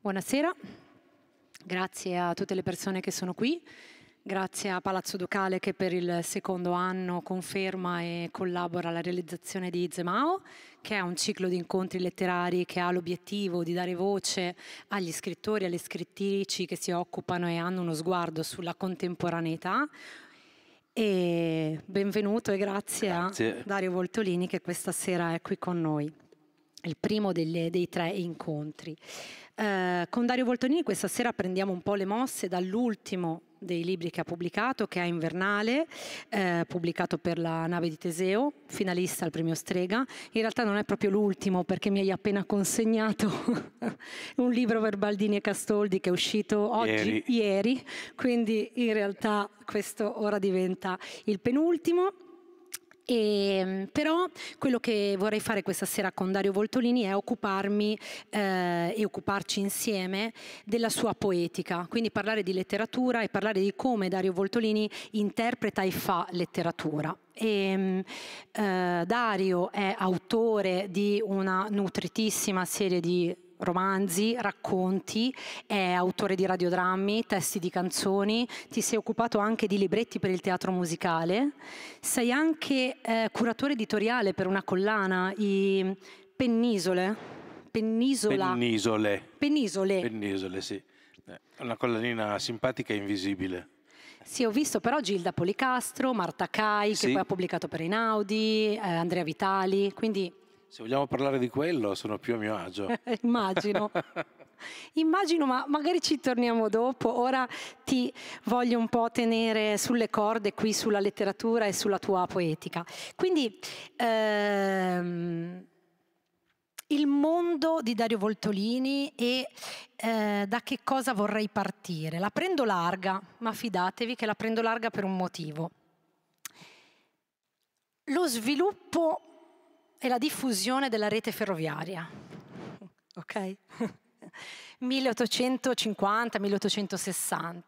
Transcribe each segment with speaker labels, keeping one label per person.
Speaker 1: Buonasera, grazie a tutte le persone che sono qui, grazie a Palazzo Ducale che per il secondo anno conferma e collabora alla realizzazione di Zemao, che è un ciclo di incontri letterari che ha l'obiettivo di dare voce agli scrittori e alle scrittrici che si occupano e hanno uno sguardo sulla contemporaneità. E benvenuto e grazie, grazie. a Dario Voltolini che questa sera è qui con noi il primo delle, dei tre incontri. Eh, con Dario Voltonini questa sera prendiamo un po' le mosse dall'ultimo dei libri che ha pubblicato, che è Invernale, eh, pubblicato per la nave di Teseo, finalista al premio Strega. In realtà non è proprio l'ultimo perché mi hai appena consegnato un libro per Baldini e Castoldi che è uscito oggi, ieri, ieri quindi in realtà questo ora diventa il penultimo. E, ehm, però quello che vorrei fare questa sera con Dario Voltolini è occuparmi eh, e occuparci insieme della sua poetica, quindi parlare di letteratura e parlare di come Dario Voltolini interpreta e fa letteratura. E, ehm, eh, Dario è autore di una nutritissima serie di romanzi, racconti, è autore di radiodrammi, testi di canzoni, ti sei occupato anche di libretti per il teatro musicale, sei anche eh, curatore editoriale per una collana, i Pennisole. Penisola.
Speaker 2: Penisole.
Speaker 1: Penisole.
Speaker 2: Pennisole, sì. Eh, una collanina simpatica e invisibile.
Speaker 1: Sì, ho visto però Gilda Policastro, Marta Cai, sì. che poi ha pubblicato per Inaudi, eh, Andrea Vitali, quindi
Speaker 2: se vogliamo parlare di quello, sono più a mio agio.
Speaker 1: Immagino. Immagino, ma magari ci torniamo dopo. Ora ti voglio un po' tenere sulle corde qui sulla letteratura e sulla tua poetica. Quindi ehm, il mondo di Dario Voltolini e eh, da che cosa vorrei partire? La prendo larga, ma fidatevi che la prendo larga per un motivo. Lo sviluppo è la diffusione della rete ferroviaria. Ok? 1850-1860.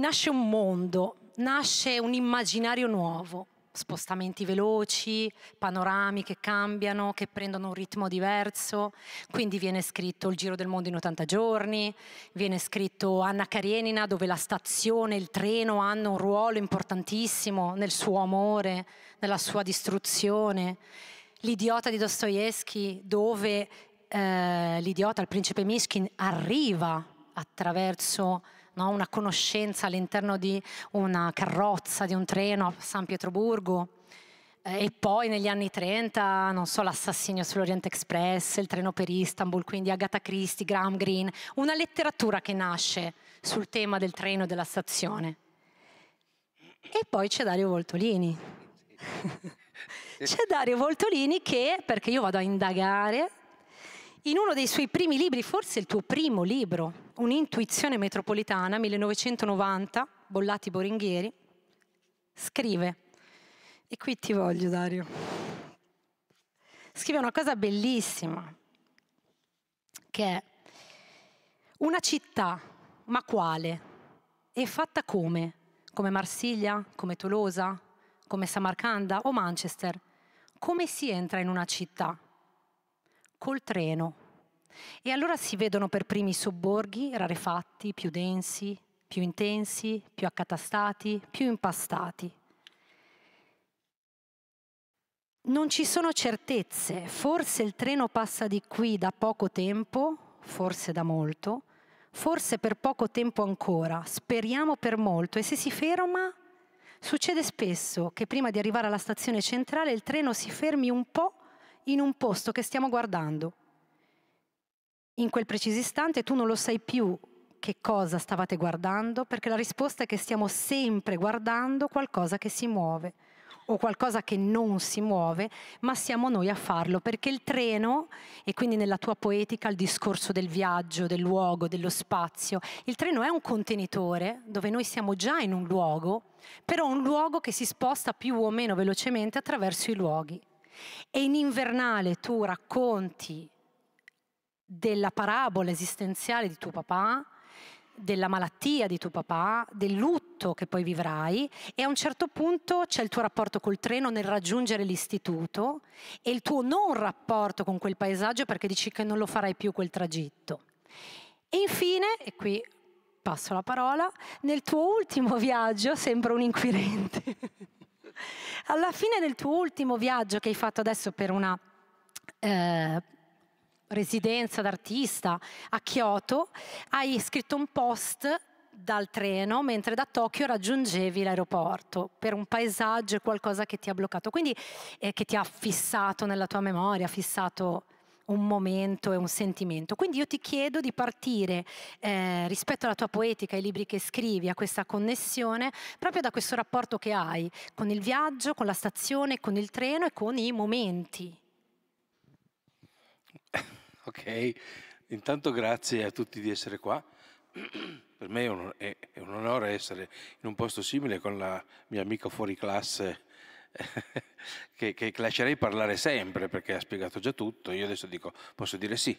Speaker 1: Nasce un mondo, nasce un immaginario nuovo, spostamenti veloci, panorami che cambiano, che prendono un ritmo diverso. Quindi viene scritto Il giro del mondo in 80 giorni, viene scritto Anna Karenina dove la stazione, il treno hanno un ruolo importantissimo nel suo amore, nella sua distruzione l'idiota di Dostoevsky dove eh, l'idiota, il principe Mishkin, arriva attraverso no, una conoscenza all'interno di una carrozza, di un treno a San Pietroburgo. Eh, e poi negli anni 30, non so, l'assassinio sull'Orient Express, il treno per Istanbul, quindi Agatha Christie, Graham Greene, una letteratura che nasce sul tema del treno e della stazione. E poi c'è Dario Voltolini. Sì.
Speaker 2: c'è
Speaker 1: Dario Voltolini che, perché io vado a indagare, in uno dei suoi primi libri, forse il tuo primo libro, Un'intuizione metropolitana, 1990, Bollati Boringhieri, scrive, e qui ti voglio Dario, scrive una cosa bellissima, che è una città, ma quale? È fatta come? Come Marsiglia? Come Tolosa? come Samarcanda o Manchester, come si entra in una città? Col treno. E allora si vedono per primi i sobborghi rarefatti, più densi, più intensi, più accatastati, più impastati. Non ci sono certezze, forse il treno passa di qui da poco tempo, forse da molto, forse per poco tempo ancora, speriamo per molto e se si ferma Succede spesso che prima di arrivare alla stazione centrale il treno si fermi un po' in un posto che stiamo guardando. In quel preciso istante tu non lo sai più che cosa stavate guardando perché la risposta è che stiamo sempre guardando qualcosa che si muove o qualcosa che non si muove, ma siamo noi a farlo, perché il treno, e quindi nella tua poetica il discorso del viaggio, del luogo, dello spazio, il treno è un contenitore dove noi siamo già in un luogo, però un luogo che si sposta più o meno velocemente attraverso i luoghi. E in invernale tu racconti della parabola esistenziale di tuo papà, della malattia di tuo papà, del lutto che poi vivrai e a un certo punto c'è il tuo rapporto col treno nel raggiungere l'istituto e il tuo non rapporto con quel paesaggio perché dici che non lo farai più quel tragitto. E infine, e qui passo la parola, nel tuo ultimo viaggio, sembra un inquirente, alla fine del tuo ultimo viaggio che hai fatto adesso per una... Eh, residenza d'artista a Kyoto, hai scritto un post dal treno mentre da Tokyo raggiungevi l'aeroporto per un paesaggio e qualcosa che ti ha bloccato, quindi eh, che ti ha fissato nella tua memoria, fissato un momento e un sentimento. Quindi io ti chiedo di partire eh, rispetto alla tua poetica, ai libri che scrivi, a questa connessione, proprio da questo rapporto che hai con il viaggio, con la stazione, con il treno e con i momenti.
Speaker 2: Ok, intanto grazie a tutti di essere qua. Per me è un, è, è un onore essere in un posto simile con la mia amica fuori classe che, che lascerei parlare sempre perché ha spiegato già tutto. Io adesso dico, posso dire sì,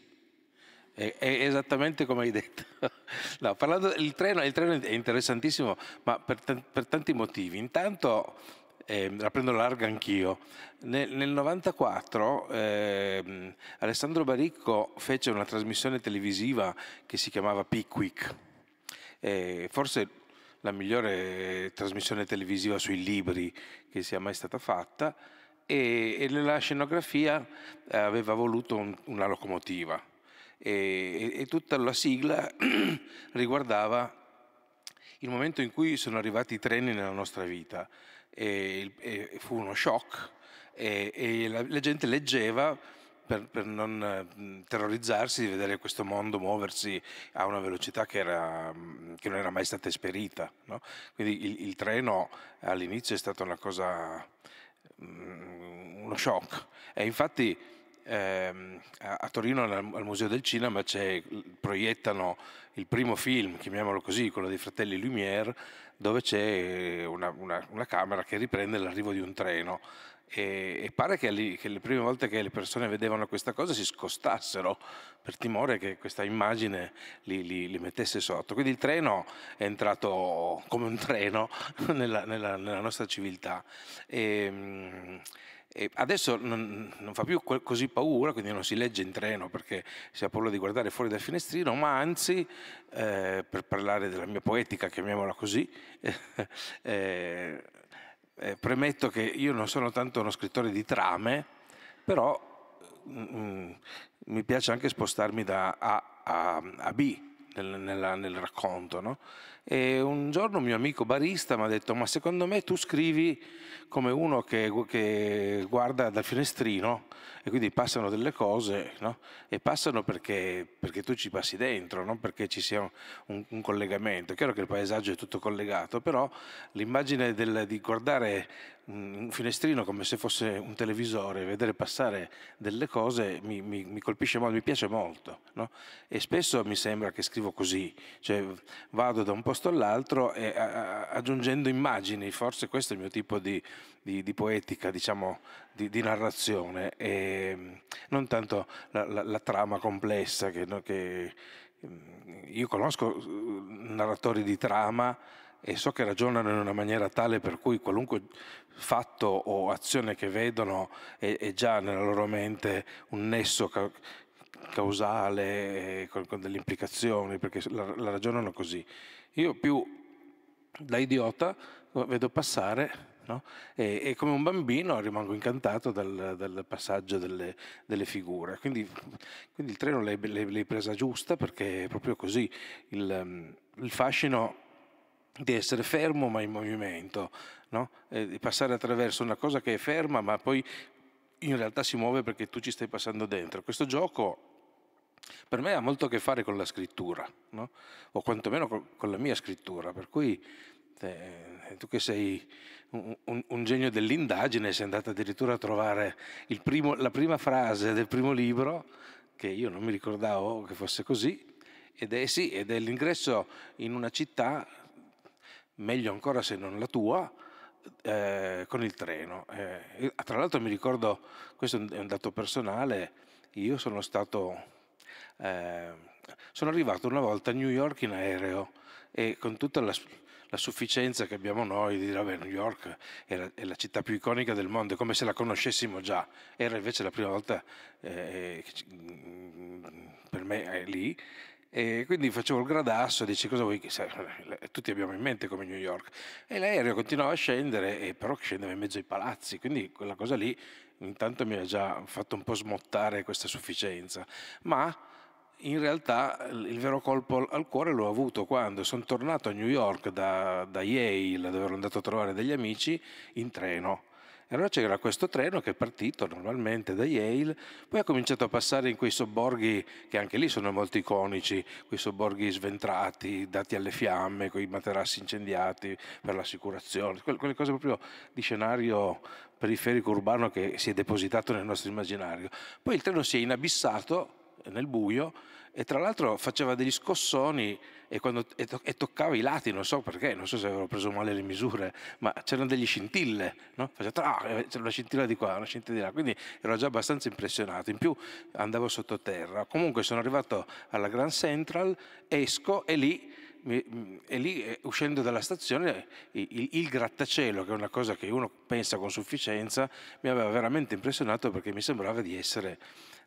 Speaker 2: è, esattamente come hai detto. No, parlando, il, treno, il, treno, è interessantissimo, ma per, per tanti motivi. Intanto eh, la prendo larga anch'io. Nel, nel 94 eh, Alessandro Baricco fece una trasmissione televisiva che si chiamava Pickwick, eh, forse la migliore trasmissione televisiva sui libri che sia mai stata fatta, e, e nella scenografia eh, aveva voluto un, una locomotiva. E, e, e tutta la sigla riguardava il momento in cui sono arrivati i treni nella nostra vita e, e fu uno shock e, e la, la, gente leggeva per, per, non mm, terrorizzarsi di vedere questo mondo muoversi a una velocità che, era, mm, che non era mai stata esperita. No? Quindi il, il treno all'inizio è stato una cosa, mm, uno shock. E infatti ehm, a, Torino al, al, Museo del Cinema proiettano il primo film, chiamiamolo così, quello dei fratelli Lumière, dove c'è eh, una, una, una camera che riprende l'arrivo di un treno e, e, pare che, lì, che, le prime volte che le persone vedevano questa cosa si scostassero per timore che questa immagine li, li, li mettesse sotto. Quindi il treno è entrato come un treno nella, nella, nella nostra civiltà. E, ehm, e adesso non, non fa più così paura, quindi non si legge in treno perché si ha paura di guardare fuori dal finestrino, ma anzi, eh, per parlare della mia poetica, chiamiamola così, eh, eh, premetto che io non sono tanto uno scrittore di trame, però mm, mm, mi piace anche spostarmi da A a, a B nel, nella, nel racconto. No? E un giorno un mio amico barista mi ha detto, ma secondo me tu scrivi come uno che, che guarda dal finestrino e quindi passano delle cose no? e passano perché, perché, tu ci passi dentro, non perché ci sia un, un, collegamento. È chiaro che il paesaggio è tutto collegato, però l'immagine del, di guardare mm, un finestrino come se fosse un televisore, vedere passare delle cose mi, mi, mi colpisce molto, mi piace molto. No? E spesso mi sembra che scrivo così, cioè vado da un po' posto all'altro e a, aggiungendo immagini, forse questo è il mio tipo di, di, di poetica, diciamo, di, di, narrazione, e mm, non tanto la, la, la trama complessa che, no, che mm, io conosco mm, narratori di trama e so che ragionano in una maniera tale per cui qualunque fatto o azione che vedono è, è già nella loro mente un nesso causale, eh, con, con delle implicazioni, perché la, la ragionano così. Io più da idiota eh, vedo passare no? e, e, come un bambino rimango incantato dal, dal passaggio delle, delle figure. Quindi, quindi, il treno l'hai, l'hai, presa giusta perché è proprio così. Il, ehm, il fascino di essere fermo ma in movimento, no? di passare attraverso una cosa che è ferma ma poi in realtà si muove perché tu ci stai passando dentro. Questo gioco per me ha molto a che fare con la scrittura, no? o quantomeno con la mia scrittura, per cui eh, eh, tu che sei un, un, un, genio dell'indagine sei andato addirittura a trovare primo, la prima frase del primo libro, che io non mi ricordavo che fosse così, ed è, sì, ed è l'ingresso in una città, meglio ancora se non la tua, eh, con il treno. Eh, tra l'altro mi ricordo, questo è un dato personale, io sono stato Ehm, sono arrivato una volta a New York in aereo e con tutta la, la sufficienza che abbiamo noi di dire, vabbè, New York è la, è la, città più iconica del mondo, è come se la conoscessimo già. Era invece la prima volta eh, mm, per me è eh, lì. E quindi facevo il gradasso, dice cosa vuoi tutti abbiamo in mente come New York. E l'aereo continuava a scendere, e però scendeva in mezzo ai palazzi, quindi quella cosa lì intanto mi ha già fatto un po' smottare questa sufficienza. Ma in realtà il vero colpo al cuore l'ho avuto quando sono tornato a New York da, da Yale, dove ero andato a trovare degli amici, in treno. E allora c'era questo treno che è partito normalmente da Yale, poi ha cominciato a passare in quei sobborghi che anche lì sono molto iconici, quei sobborghi sventrati, dati alle fiamme, con i materassi incendiati per l'assicurazione, quelle cose proprio di scenario periferico urbano che si è depositato nel nostro immaginario. Poi il treno si è inabissato nel buio e tra l'altro faceva degli scossoni e, quando, e, to, e, toccava i lati, non so perché, non so se avevo preso male le misure, ma c'erano degli scintille, no? Faceva, ah, eh, c'era una scintilla di qua, una scintilla di là, quindi ero già abbastanza impressionato, in più andavo sottoterra, comunque sono arrivato alla Grand Central, esco e lì e lì eh, uscendo dalla stazione il, il, grattacielo, che è una cosa che uno pensa con sufficienza, mi aveva veramente impressionato perché mi sembrava di essere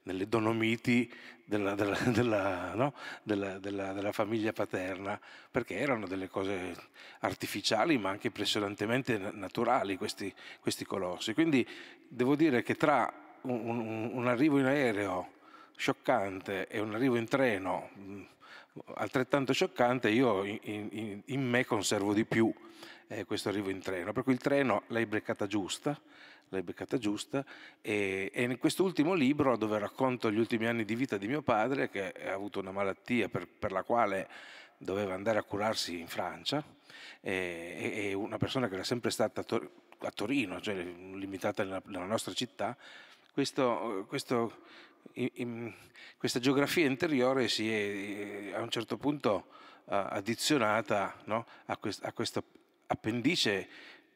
Speaker 2: nelle Dolomiti della, della, della, no? della, famiglia paterna, perché erano delle cose artificiali ma anche impressionantemente naturali questi, questi colossi. Quindi devo dire che tra un, un, un arrivo in aereo scioccante e un arrivo in treno altrettanto scioccante, io in, in, in me conservo di più eh, questo arrivo in treno. Per cui il treno l'hai breccata giusta, l'hai beccata giusta, e, e in quest'ultimo libro dove racconto gli ultimi anni di vita di mio padre che ha avuto una malattia per, per la quale doveva andare a curarsi in Francia e, e una persona che era sempre stata a, Tor- a Torino, cioè limitata nella, nella nostra città, questo, questo, in, questa geografia interiore si è eh, a un certo punto eh, addizionata no? a, quest- a questa appendice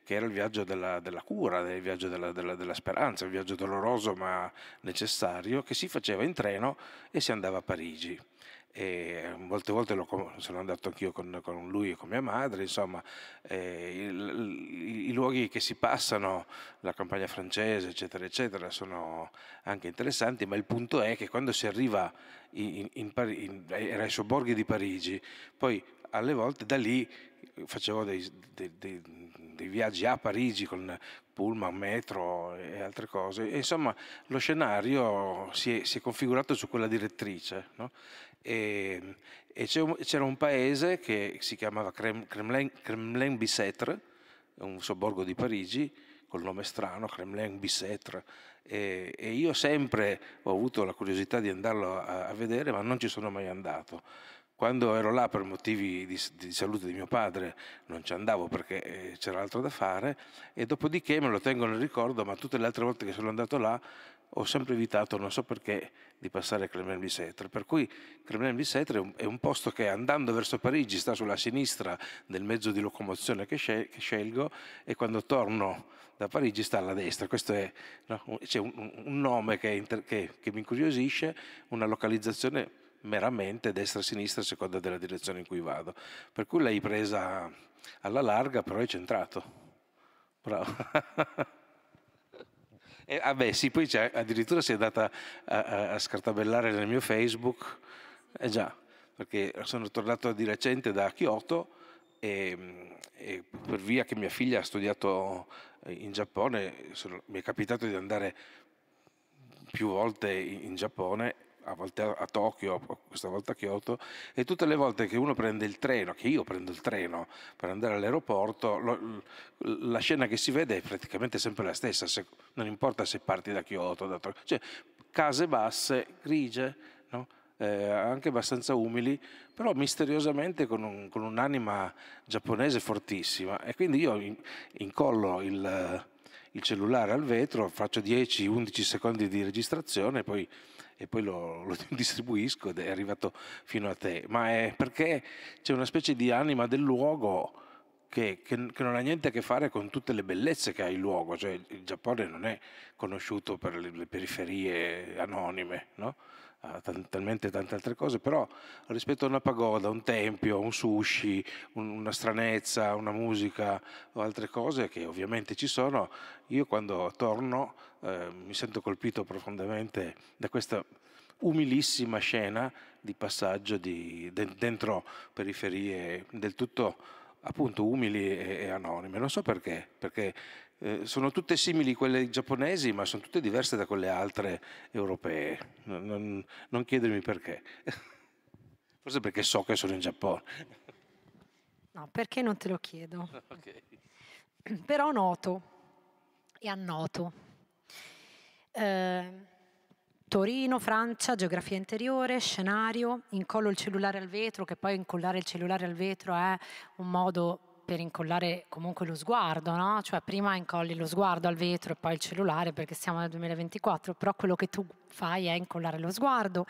Speaker 2: che era il viaggio della, della cura, il viaggio della, della, della, speranza, il viaggio doloroso ma necessario, che si faceva in treno e si andava a Parigi. E eh, molte volte lo, sono andato anch'io con, con, lui e con mia madre, insomma, eh, il, i luoghi che si passano, la campagna francese, eccetera, eccetera, sono anche interessanti, ma il punto è che quando si arriva in, in, in, ai sobborghi di Parigi, poi alle volte da lì facevo dei, dei, dei dei viaggi a Parigi con pullman, metro e altre cose. E insomma, lo scenario si è, si è configurato su quella direttrice. No? E, e c'era un paese che si chiamava Kremlin-Bicêtre, un sobborgo di Parigi, col nome strano, Kremlin-Bicêtre. E, e, io sempre ho avuto la curiosità di andarlo a, a vedere, ma non ci sono mai andato. Quando ero là per motivi di, di salute di mio padre non ci andavo perché eh, c'era altro da fare e dopodiché me lo tengo nel ricordo, ma tutte le altre volte che sono andato là ho sempre evitato, non so perché, di passare a Kremlin-Bicêtre. Per cui Kremlin-Bicêtre è un posto che andando verso Parigi sta sulla sinistra del mezzo di locomozione che, scelgo e quando torno da Parigi sta alla destra. Questo è no? c'è un, un, nome che, inter- che, che mi incuriosisce, una localizzazione meramente destra-sinistra e a seconda della direzione in cui vado. Per cui l'hai presa alla larga, però è centrato. Bravo. e, ah beh, sì, poi addirittura si è data a, a, a scartabellare nel mio Facebook. Eh già, perché sono tornato di recente da Kyoto e, e per via che mia figlia ha studiato in Giappone, sono, mi è capitato di andare più volte in Giappone a, volte a Tokyo, questa volta a Kyoto, e tutte le volte che uno prende il treno, che io prendo il treno per andare all'aeroporto, lo, la scena che si vede è praticamente sempre la stessa, se, non importa se parti da Kyoto, da Tokyo, cioè case basse, grigie, no? eh, anche abbastanza umili, però misteriosamente con, un, con, un'anima giapponese fortissima. E quindi io incollo il, il cellulare al vetro, faccio 10-11 secondi di registrazione, e poi e poi lo, lo, distribuisco ed è arrivato fino a te, ma è perché c'è una specie di anima del luogo che, che, che, non ha niente a che fare con tutte le bellezze che ha il luogo, cioè il Giappone non è conosciuto per le, le periferie anonime, no? ha t- talmente tante altre cose, però rispetto a una pagoda, un tempio, un sushi, un, una stranezza, una musica o altre cose che ovviamente ci sono, io quando torno eh, mi sento colpito profondamente da questa umilissima scena di passaggio di, de- dentro periferie del tutto appunto umili e, e anonime, non so perché, perché eh, sono tutte simili quelle giapponesi, ma sono tutte diverse da quelle altre europee. Non, non, non chiedermi perché. Forse perché so che sono in Giappone.
Speaker 1: No, perché non te lo chiedo. Okay. Però noto e annoto. Eh, Torino, Francia, geografia interiore, scenario, incollo il cellulare al vetro, che poi incollare il cellulare al vetro è un modo per incollare comunque lo sguardo, no? Cioè prima incolli lo sguardo al vetro e poi il cellulare perché siamo nel 2024, però quello che tu fai è incollare lo sguardo,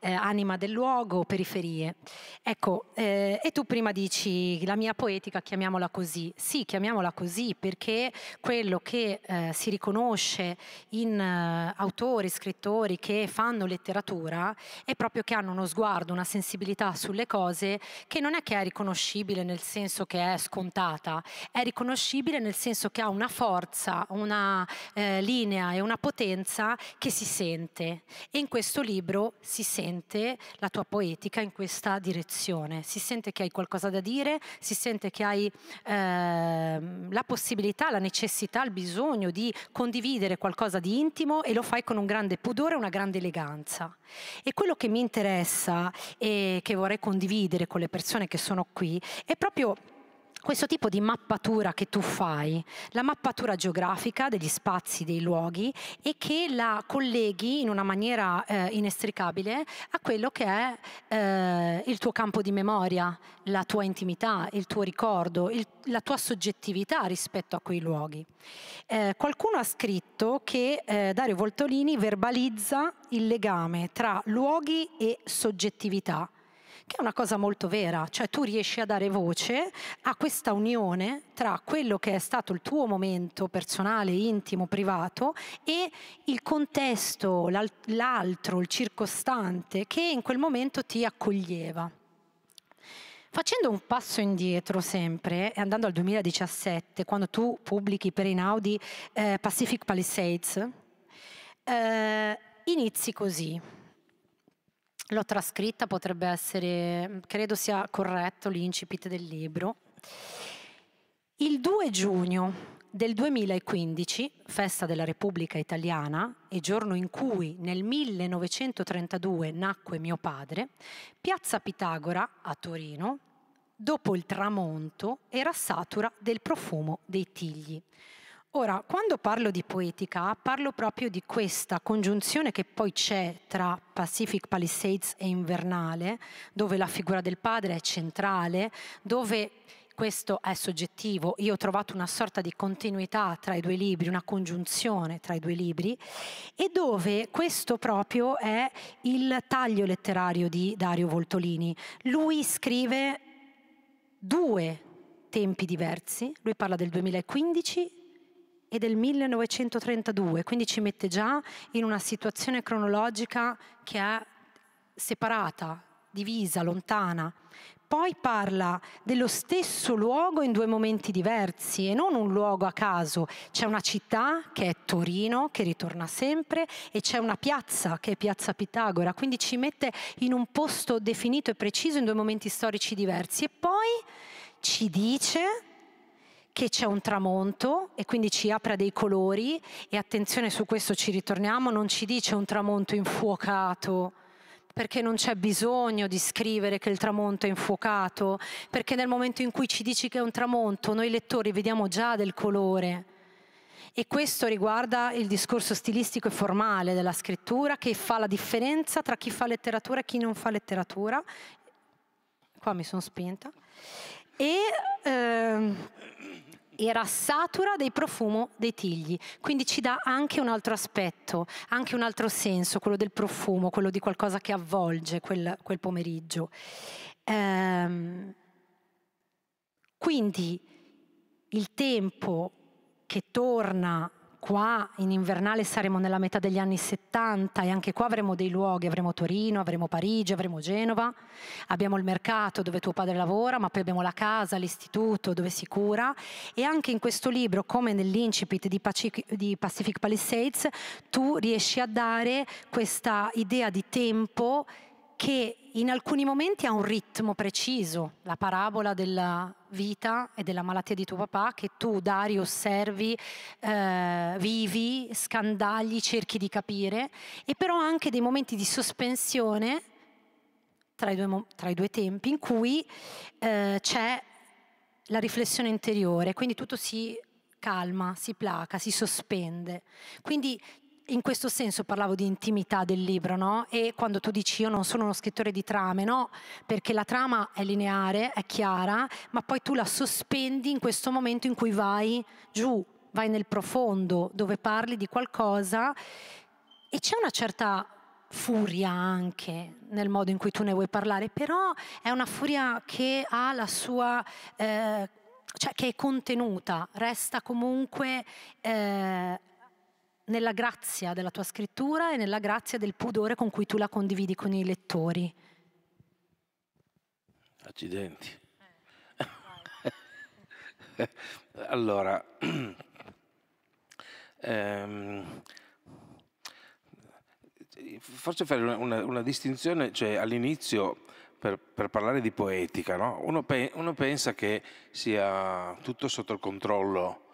Speaker 1: eh, anima del luogo, periferie. Ecco, eh, e tu prima dici la mia poetica, chiamiamola così. Sì, chiamiamola così perché quello che eh, si riconosce in eh, autori, scrittori che fanno letteratura è proprio che hanno uno sguardo, una sensibilità sulle cose che non è che è riconoscibile nel senso che è scontata, è riconoscibile nel senso che ha una forza, una eh, linea e una potenza che si sente bene e in questo libro si sente la tua poetica in questa direzione, si sente che hai qualcosa da dire, si sente che hai eh, la possibilità, la necessità, il bisogno di condividere qualcosa di intimo e lo fai con un grande pudore una grande eleganza. E quello che mi interessa e che vorrei condividere con le persone che sono qui è proprio questo tipo di mappatura che tu fai, la mappatura geografica degli spazi, dei luoghi e che la colleghi in una maniera eh, inestricabile a quello che è eh, il tuo campo di memoria, la tua intimità, il tuo ricordo, il, la tua soggettività rispetto a quei luoghi. Eh, qualcuno ha scritto che eh, Dario Voltolini verbalizza il legame tra luoghi e soggettività che è una cosa molto vera, cioè tu riesci a dare voce a questa unione tra quello che è stato il tuo momento personale, intimo, privato e il contesto, l'altro, il circostante che in quel momento ti accoglieva. Facendo un passo indietro sempre, e andando al 2017, quando tu pubblichi per Inaudi eh, Pacific Palisades, eh, inizi così. L'ho trascritta, potrebbe essere, mm, credo sia corretto l'incipit del libro. Il 2 giugno del 2015, festa della Repubblica Italiana e giorno in cui nel 1932 nacque mio padre, Piazza Pitagora a Torino, dopo il tramonto, era satura del profumo dei tigli. Ora, quando parlo di poetica, parlo proprio di questa congiunzione che poi c'è tra Pacific Palisades e Invernale, dove la figura del padre è centrale, dove questo è soggettivo, io ho trovato una sorta di continuità tra i due libri, una congiunzione tra i due libri, e dove questo proprio è il taglio letterario di Dario Voltolini. Lui scrive due tempi diversi, lui parla del 2015 è del 1932, quindi ci mette già in una situazione cronologica che è separata, divisa, lontana. Poi parla dello stesso luogo in due momenti diversi e non un luogo a caso. C'è una città che è Torino, che ritorna sempre, e c'è una piazza che è Piazza Pitagora, quindi ci mette in un posto definito e preciso in due momenti storici diversi. E poi ci dice che c'è un tramonto e quindi ci apre dei colori e attenzione su questo ci ritorniamo, non ci dice un tramonto infuocato perché non c'è bisogno di scrivere che il tramonto è infuocato, perché nel momento in cui ci dici che è un tramonto, noi lettori vediamo già del colore. E questo riguarda il discorso stilistico e formale della scrittura che fa la differenza tra chi fa letteratura e chi non fa letteratura. Qua mi sono spinta. E ehm, era satura del profumo dei tigli, quindi ci dà anche un altro aspetto, anche un altro senso, quello del profumo, quello di qualcosa che avvolge quel, quel pomeriggio. Ehm, quindi il tempo che torna qua in invernale saremo nella metà degli anni 70 e anche qua avremo dei luoghi, avremo Torino, avremo Parigi, avremo Genova, abbiamo il mercato dove tuo padre lavora, ma poi abbiamo la casa, l'istituto dove si cura e anche in questo libro, come nell'incipit di, di Pacific Palisades, tu riesci a dare questa idea di tempo che in alcuni momenti ha un ritmo preciso, la parabola della vita e della malattia di tuo papà che tu Dario osservi, eh, vivi, scandagli, cerchi di capire e però anche dei momenti di sospensione tra i due, tra i due tempi in cui eh, c'è la riflessione interiore, quindi tutto si calma, si placa, si sospende. Quindi in questo senso parlavo di intimità del libro, no? E quando tu dici io non sono uno scrittore di trame, no? Perché la trama è lineare, è chiara, ma poi tu la sospendi in questo momento in cui vai giù, vai nel profondo, dove parli di qualcosa e c'è una certa furia anche nel modo in cui tu ne vuoi parlare, però è una furia che ha la sua... Eh, cioè che è contenuta, resta comunque eh, nella grazia della tua scrittura e nella grazia del pudore con cui tu la condividi con i lettori.
Speaker 2: Accidenti. Eh, allora, ehm, forse fare una, una distinzione, cioè all'inizio per, per, parlare di poetica, no? uno, pe uno pensa che sia tutto sotto il controllo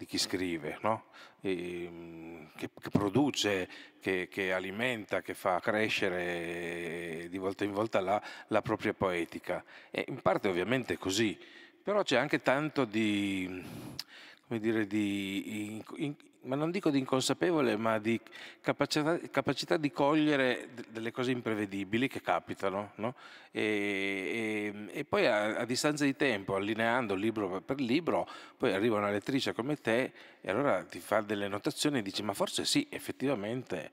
Speaker 2: di chi scrive, no? e, mm, che, che, produce, che, che, alimenta, che fa crescere eh, di volta in volta la, la propria poetica. E in parte ovviamente è così, però c'è anche tanto di, come dire, di in, in, ma non dico di inconsapevole, ma di capacità, capacità di cogliere delle cose imprevedibili che capitano, no? e, e, e, poi a, a, distanza di tempo, allineando libro per libro, poi arriva una lettrice come te e allora ti fa delle notazioni e dici ma forse sì, effettivamente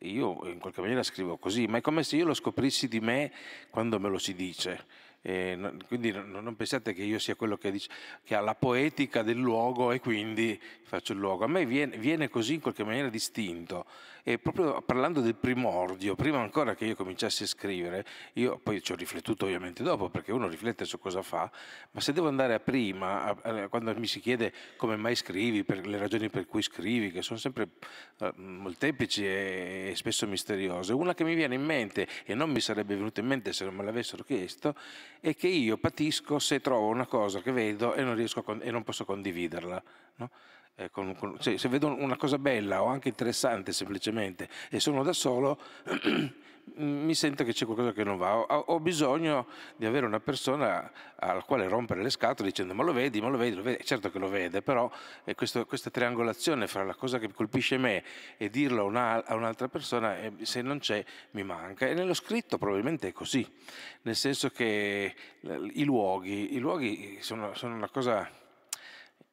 Speaker 2: io in qualche maniera scrivo così, ma è come se io lo scoprissi di me quando me lo si dice eh, quindi non pensate che io sia quello che, dice, che, ha la poetica del luogo e quindi faccio il luogo. A me viene, viene, così in qualche maniera distinto. E proprio parlando del primordio, prima ancora che io cominciassi a scrivere, io poi ci ho riflettuto ovviamente dopo, perché uno riflette su cosa fa, ma se devo andare a prima, a, a, quando mi si chiede come mai scrivi, per le ragioni per cui scrivi, che sono sempre uh, molteplici e, e spesso misteriose, una che mi viene in mente e non mi sarebbe venuta in mente se non me l'avessero chiesto, e che io patisco se trovo una cosa che vedo e non, riesco con- e non posso condividerla. No? Eh, con, con, cioè, se vedo una cosa bella o anche interessante semplicemente e sono da solo, mi sento che c'è qualcosa che non va, ho, ho, bisogno di avere una persona alla quale rompere le scatole dicendo ma lo vedi, ma lo vedi, lo vedi. certo che lo vede, però eh, questo, questa triangolazione fra la cosa che colpisce me e dirlo una, a, un'altra persona, eh, se non c'è, mi manca. E nello scritto probabilmente è così, nel senso che i luoghi, i luoghi sono, sono una cosa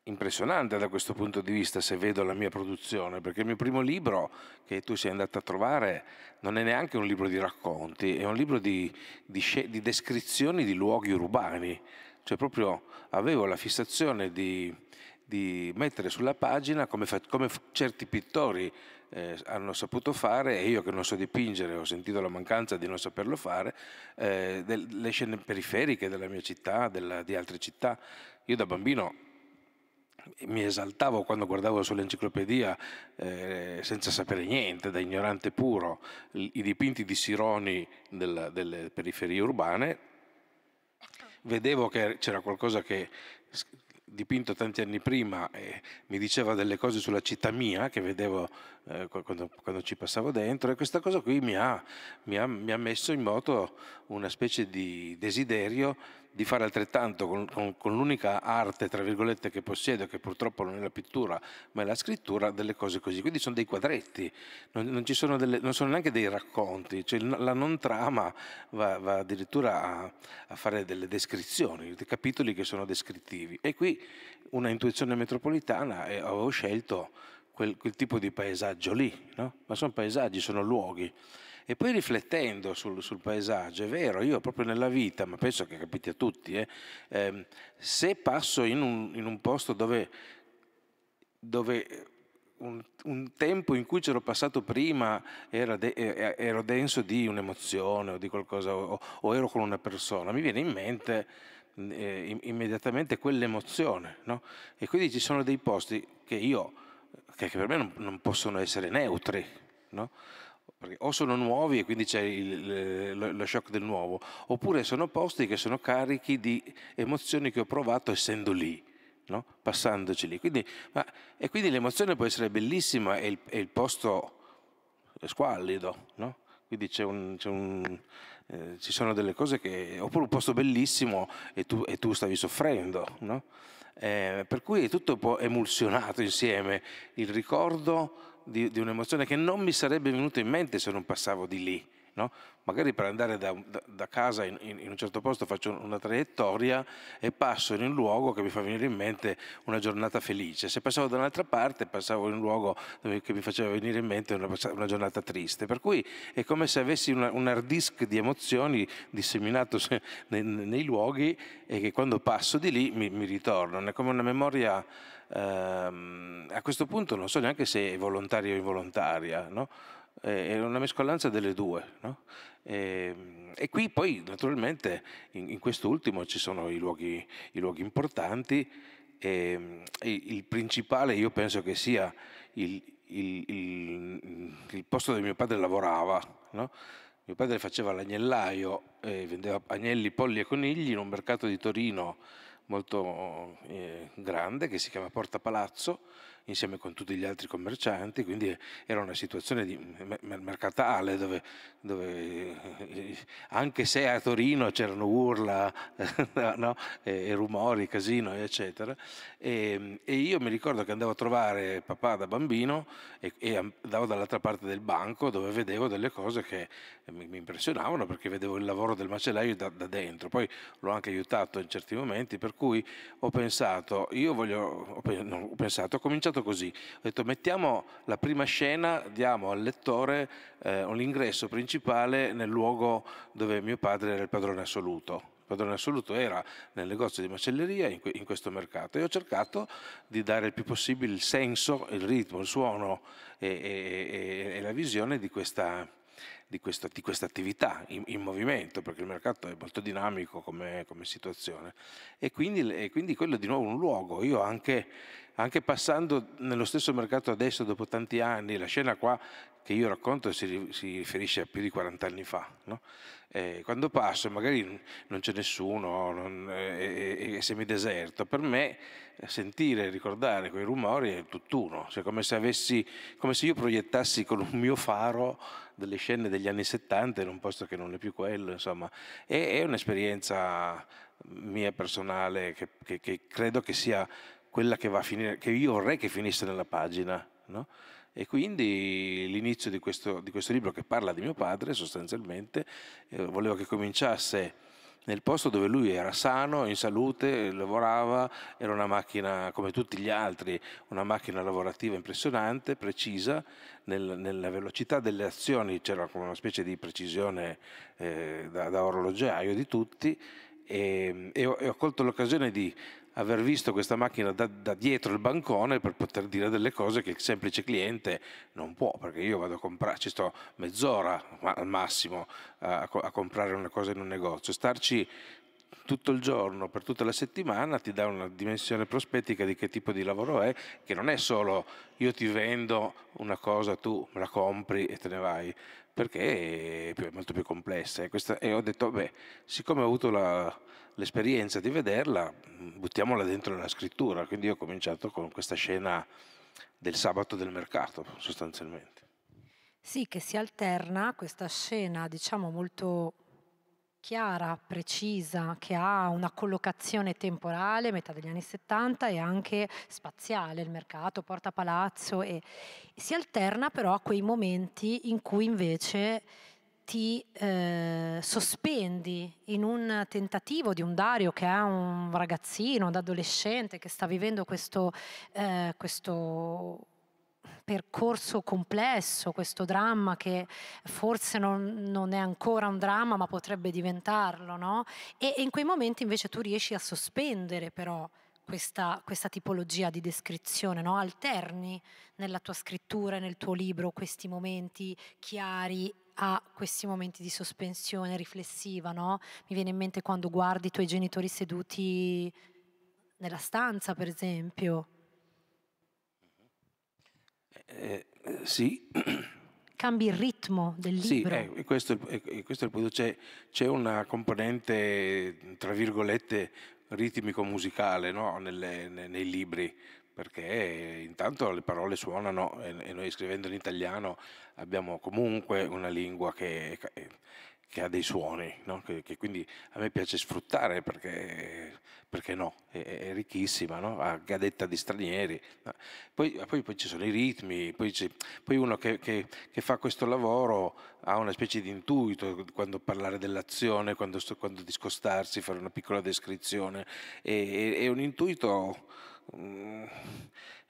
Speaker 2: impressionante da questo punto di vista se vedo la mia produzione, perché il mio primo libro che tu sei andato a trovare non è neanche un libro di racconti, è un libro di, di, di descrizioni di luoghi urbani, cioè proprio avevo la fissazione di, di mettere sulla pagina come, fa, come certi pittori eh, hanno saputo fare e io che non so dipingere ho sentito la mancanza di non saperlo fare eh, delle scene periferiche della mia città, della, di altre città. Io da bambino mi esaltavo quando guardavo sull'enciclopedia eh, senza sapere niente, da ignorante puro, i dipinti di Sironi della, delle periferie urbane, vedevo che c'era qualcosa che dipinto tanti anni prima e mi diceva delle cose sulla città mia che vedevo eh, quando, quando, ci passavo dentro e questa cosa qui mi ha, mi ha, mi ha messo in moto una specie di desiderio di fare altrettanto con, con, con l'unica arte, tra virgolette, che possiedo, che purtroppo non è la pittura, ma è la scrittura, delle cose così. Quindi sono dei quadretti, non, non, sono, delle, non sono, neanche dei racconti, cioè, la non trama va, va addirittura a, a, fare delle descrizioni, dei capitoli che sono descrittivi. E qui una intuizione metropolitana, e eh, avevo scelto quel, quel tipo di paesaggio lì, no? ma sono paesaggi, sono luoghi. E poi riflettendo sul, sul, paesaggio, è vero, io proprio nella vita, ma penso che capite a tutti, eh, ehm, se passo in un, in un posto dove, dove un, un, tempo in cui c'ero passato prima de, ero denso di un'emozione o di qualcosa, o, o, ero con una persona, mi viene in mente eh, immediatamente quell'emozione. No? E quindi ci sono dei posti che io, che per me non, non possono essere neutri. No? o sono nuovi e quindi c'è il, lo, lo, shock del nuovo, oppure sono posti che sono carichi di emozioni che ho provato essendo lì, no? passandoci lì. Quindi, ma, e quindi l'emozione può essere bellissima e il, e il posto è squallido, no? quindi c'è un, c'è un, eh, ci sono delle cose che... oppure un posto bellissimo e tu, e tu stavi soffrendo. No? Eh, per cui è tutto un po' emulsionato insieme, il ricordo di, di un'emozione che non mi sarebbe venuta in mente se non passavo di lì. No? Magari per andare da, da, da casa in, in, un certo posto faccio una traiettoria e passo in un luogo che mi fa venire in mente una giornata felice. Se passavo da un'altra parte, passavo in un luogo che mi faceva venire in mente una, una giornata triste. Per cui è come se avessi una, un hard disk di emozioni disseminato nei, nei, luoghi e che quando passo di lì mi, mi ritornano. È come una memoria. Ehm, a questo punto non so neanche se è volontaria o involontaria, no? è eh, una mescolanza delle due. No? E, ehm, e, qui poi naturalmente in, in quest'ultimo ci sono i luoghi, i luoghi importanti e, ehm, e il principale io penso che sia il, il, il, il posto dove mio padre lavorava. No? Mio padre faceva l'agnellaio, eh, vendeva agnelli, polli e conigli in un mercato di Torino molto eh, grande che si chiama Porta Palazzo insieme con tutti gli altri commercianti, quindi era una situazione mercatale dove, dove, eh, anche se a Torino c'erano urla no? e, e, rumori, casino, eccetera. E, ehm, e, io mi ricordo che andavo a trovare papà da bambino e, e andavo dall'altra parte del banco dove vedevo delle cose che mi, mi impressionavano perché vedevo il lavoro del macellaio da, da dentro. Poi l'ho anche aiutato in certi momenti, per cui ho pensato, io voglio, ho pensato, ho cominciato pensato così, ho detto mettiamo la prima scena, diamo al lettore eh, l'ingresso principale nel luogo dove mio padre era il padrone assoluto. Il padrone assoluto era nel negozio di macelleria in, in questo mercato e ho cercato di dare il più possibile il senso, il ritmo, il suono e, e, e, e la visione di questa di, questa attività in, in, movimento, perché il mercato è molto dinamico come, come situazione. E quindi, e quindi, quello è di nuovo un luogo. Io anche, anche, passando nello stesso mercato adesso, dopo tanti anni, la scena qua che io racconto si, si riferisce a più di 40 anni fa. No? Eh, quando passo magari non c'è nessuno non, eh, è semideserto, per me eh, sentire e ricordare quei rumori è tutt'uno, cioè come se, avessi, come se io proiettassi con un mio faro delle scene degli anni 70 in un posto che non è più quello, insomma, è, è un'esperienza mia personale che, che, che, credo che sia quella che, va a finire, che io vorrei che finisse nella pagina. No? E quindi l'inizio di questo, di questo libro che parla di mio padre sostanzialmente eh, volevo che cominciasse nel posto dove lui era sano, in salute, lavorava, era una macchina come tutti gli altri, una macchina lavorativa impressionante, precisa, nel, nella velocità delle azioni c'era come una specie di precisione eh, da, da, orologiaio di tutti e, e, ho, e ho colto l'occasione di aver visto questa macchina da, da, dietro il bancone per poter dire delle cose che il semplice cliente non può, perché io vado a comprare, ci sto mezz'ora al massimo a, a, comprare una cosa in un negozio, starci tutto il giorno, per tutta la settimana, ti dà una dimensione prospettica di che tipo di lavoro è, che non è solo io ti vendo una cosa, tu me la compri e te ne vai, perché è, molto più complessa. E, eh. questa, e, ho detto, beh, siccome ho avuto la, l'esperienza di vederla, buttiamola dentro nella scrittura. Quindi ho cominciato con questa scena del sabato del mercato, sostanzialmente.
Speaker 1: Sì, che si alterna questa scena, diciamo, molto chiara, precisa, che ha una collocazione temporale, metà degli anni 70, e anche spaziale, il mercato, Porta Palazzo, e si alterna però a quei momenti in cui invece ti eh, sospendi in un tentativo di un Dario che è un ragazzino, un adolescente che sta vivendo questo, eh, questo percorso complesso, questo dramma che forse non, non, è ancora un dramma ma potrebbe diventarlo, no? E, e in quei momenti invece tu riesci a sospendere però questa, questa tipologia di descrizione, no? alterni nella tua scrittura e nel tuo libro questi momenti chiari a questi momenti di sospensione riflessiva, no? Mi viene in mente quando guardi i tuoi genitori seduti nella stanza, per esempio,
Speaker 2: eh, sì.
Speaker 1: Cambi il ritmo del libro. Sì,
Speaker 2: eh, questo, eh, questo, è il punto. C'è, c'è, una componente, tra virgolette, ritmico-musicale no? Nelle, nei, nei libri, perché intanto le parole suonano e, noi scrivendo in italiano abbiamo comunque una lingua che che ha dei suoni, no? che, che, quindi a me piace sfruttare perché, perché no, è, è ricchissima, no? a gadetta di stranieri. Poi, poi, poi, ci sono i ritmi, poi, poi uno che, che, che, fa questo lavoro ha una specie di intuito quando parlare dell'azione, quando, quando discostarsi, fare una piccola descrizione, è, è, è un intuito... Mm,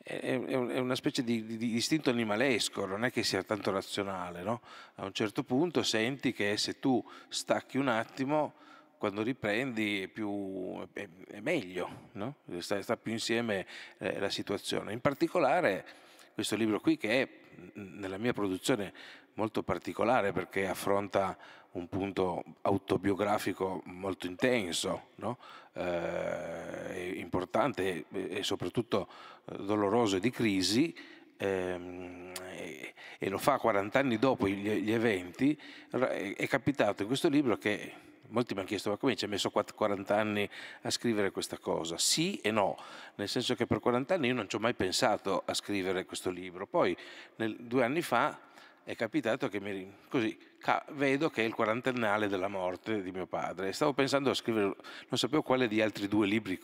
Speaker 2: è, una specie di, di, di, istinto animalesco, non è che sia tanto razionale. No? A un certo punto senti che se tu stacchi un attimo, quando riprendi è, più, è, è meglio, no? sta, sta, più insieme eh, la situazione. In particolare questo libro qui che è nella mia produzione molto particolare perché affronta un punto autobiografico molto intenso, no? eh, importante e, soprattutto eh, doloroso e di crisi, ehm, e, lo fa 40 anni dopo gli, gli eventi, è, capitato in questo libro che molti mi hanno chiesto ma come ci hai messo 40 anni a scrivere questa cosa? Sì e no, nel senso che per 40 anni io non ci ho mai pensato a scrivere questo libro. Poi nel, due anni fa è capitato che mi, così, vedo che è il quarantennale della morte di mio padre. Stavo pensando a scrivere, non sapevo quale di altri due libri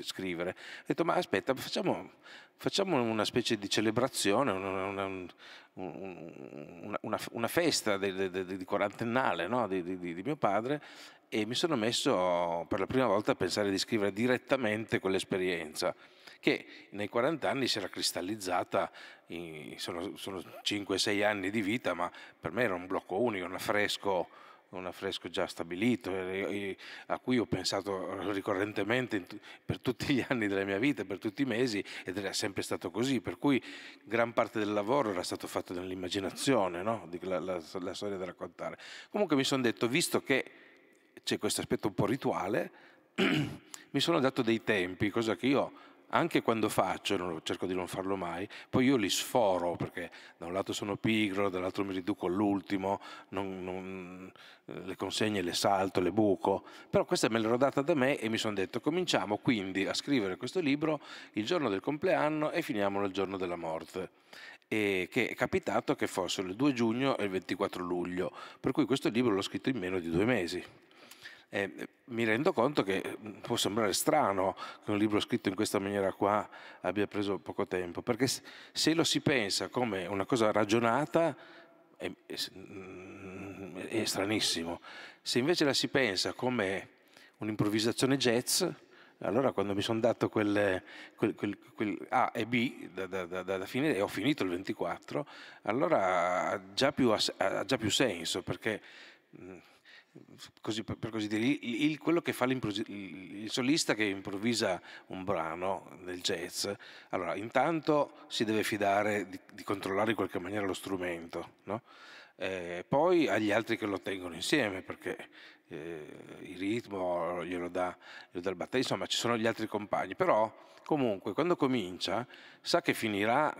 Speaker 2: scrivere. Ho detto, ma aspetta, facciamo, facciamo una specie di celebrazione, una, una, una, una festa di quarantennale no? di, di, di mio padre e mi sono messo per la prima volta a pensare di scrivere direttamente quell'esperienza che nei 40 anni si era cristallizzata, in, sono, sono 5-6 anni di vita, ma per me era un blocco unico, un affresco, un affresco già stabilito, a cui ho pensato ricorrentemente per tutti gli anni della mia vita, per tutti i mesi, ed era sempre stato così, per cui gran parte del lavoro era stato fatto nell'immaginazione, no? la, la, la storia da raccontare. Comunque mi sono detto, visto che c'è questo aspetto un po' rituale, mi sono dato dei tempi, cosa che io anche quando faccio, non, cerco di non farlo mai, poi io li sforo perché da un lato sono pigro, dall'altro mi riduco all'ultimo, non, non, le consegne le salto, le buco, però questa me l'ero data da me e mi sono detto cominciamo quindi a scrivere questo libro il giorno del compleanno e finiamolo il giorno della morte. E che è capitato che fossero il 2 giugno e il 24 luglio, per cui questo libro l'ho scritto in meno di due mesi. Eh, mi rendo conto che mm, può sembrare strano che un libro scritto in questa maniera qua abbia preso poco tempo, perché se lo si pensa come una cosa ragionata è, è, mm, è stranissimo. Se invece la si pensa come un'improvvisazione jazz, allora quando mi sono dato quel, quel, quel, quel, A e B da, da, da, da finire e ho finito il 24, allora ha già più, ha già più senso perché mm, Così, per così dire, il, il, quello che fa il solista che improvvisa un brano del jazz, allora intanto si deve fidare di, di controllare in qualche maniera lo strumento, no? eh, poi agli altri che lo tengono insieme perché eh, il ritmo glielo dà, glielo dà il batterista, insomma ci sono gli altri compagni, però comunque quando comincia sa che finirà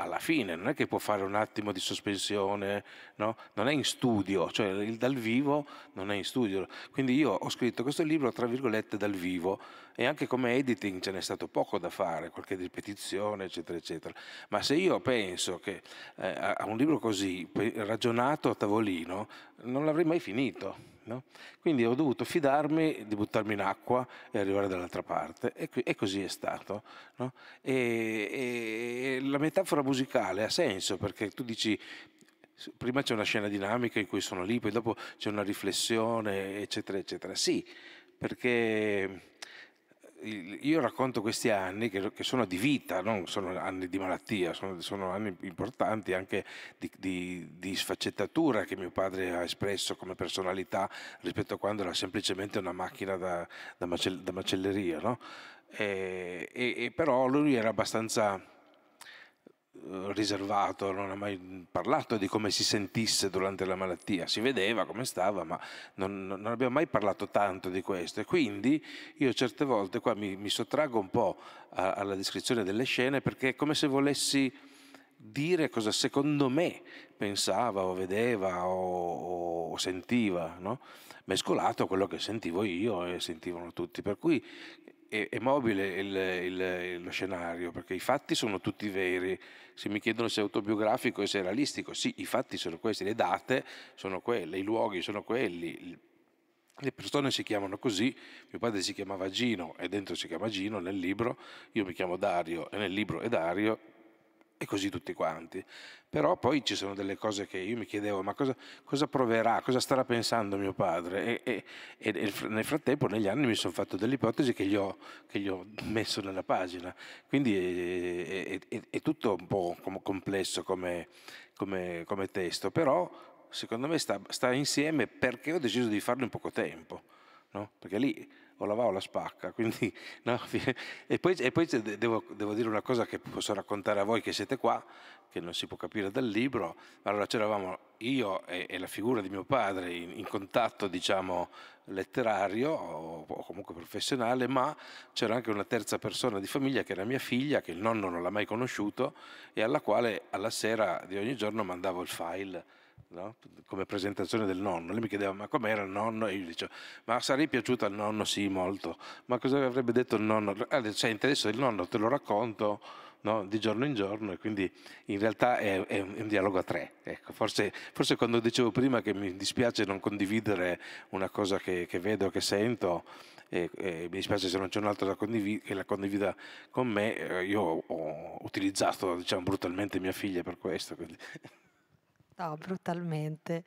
Speaker 2: alla fine, non è che può fare un attimo di sospensione, no? non è in studio, cioè il dal vivo non è in studio. Quindi io ho scritto questo libro, tra virgolette, dal vivo e anche come editing ce n'è stato poco da fare, qualche ripetizione, eccetera, eccetera. Ma se io penso che eh, a un libro così, ragionato a tavolino, non l'avrei mai finito No? Quindi ho dovuto fidarmi di buttarmi in acqua e arrivare dall'altra parte e, e così è stato. No? E, e la metafora musicale ha senso perché tu dici prima c'è una scena dinamica in cui sono lì, poi dopo c'è una riflessione, eccetera, eccetera. Sì, perché io racconto questi anni che, che, sono di vita, non sono anni di malattia, sono, sono anni importanti anche di, di, di, sfaccettatura che mio padre ha espresso come personalità rispetto a quando era semplicemente una macchina da, da, macell- da macelleria. No? E, e, e però lui era abbastanza eh, riservato, non ha mai parlato di come si sentisse durante la malattia, si vedeva come stava, ma non, non abbiamo mai parlato tanto di questo. E quindi io certe volte qua mi, mi sottraggo un po' a, alla descrizione delle scene perché è come se volessi dire cosa secondo me pensava o vedeva o, o sentiva, no? mescolato a quello che sentivo io e sentivano tutti. Per cui è, è mobile il, il, lo scenario, perché i fatti sono tutti veri. Se mi chiedono se è autobiografico e se è realistico, sì, i fatti sono questi, le date sono quelle, i luoghi sono quelli, le persone si chiamano così, mio padre si chiamava Gino e dentro si chiama Gino nel libro, io mi chiamo Dario e nel libro è Dario, e così tutti quanti. Però poi ci sono delle cose che io mi chiedevo, ma cosa, cosa proverà, cosa starà pensando mio padre? E, e, e nel frattempo, negli anni, mi sono fatto delle ipotesi che gli ho, che gli ho messo nella pagina. Quindi è, è, è, tutto un po' complesso come, come, come testo, però secondo me sta, sta, insieme perché ho deciso di farlo in poco tempo. No? Perché lì o la va o la spacca. Quindi, no? e, poi, e poi devo, devo, dire una cosa che posso raccontare a voi che siete qua, che non si può capire dal libro. Allora c'eravamo io e, e la figura di mio padre in, in contatto, diciamo, letterario o, o, comunque professionale, ma c'era anche una terza persona di famiglia che era mia figlia, che il nonno non l'ha mai conosciuto e alla quale alla sera di ogni giorno mandavo il file no? come presentazione del nonno. Lui mi chiedeva ma com'era il nonno e io dicevo ma sarei piaciuto al nonno sì molto, ma cosa avrebbe detto il nonno? Allora, ah, senti adesso il nonno te lo racconto no? di giorno in giorno e quindi in realtà è, è un dialogo a tre. Ecco, forse, forse, quando dicevo prima che mi dispiace non condividere una cosa che, che vedo, che sento, e, e, mi dispiace se non c'è un altro condiv- che la condivida con me, eh, io ho utilizzato diciamo, brutalmente mia figlia per questo. Quindi.
Speaker 1: No, brutalmente.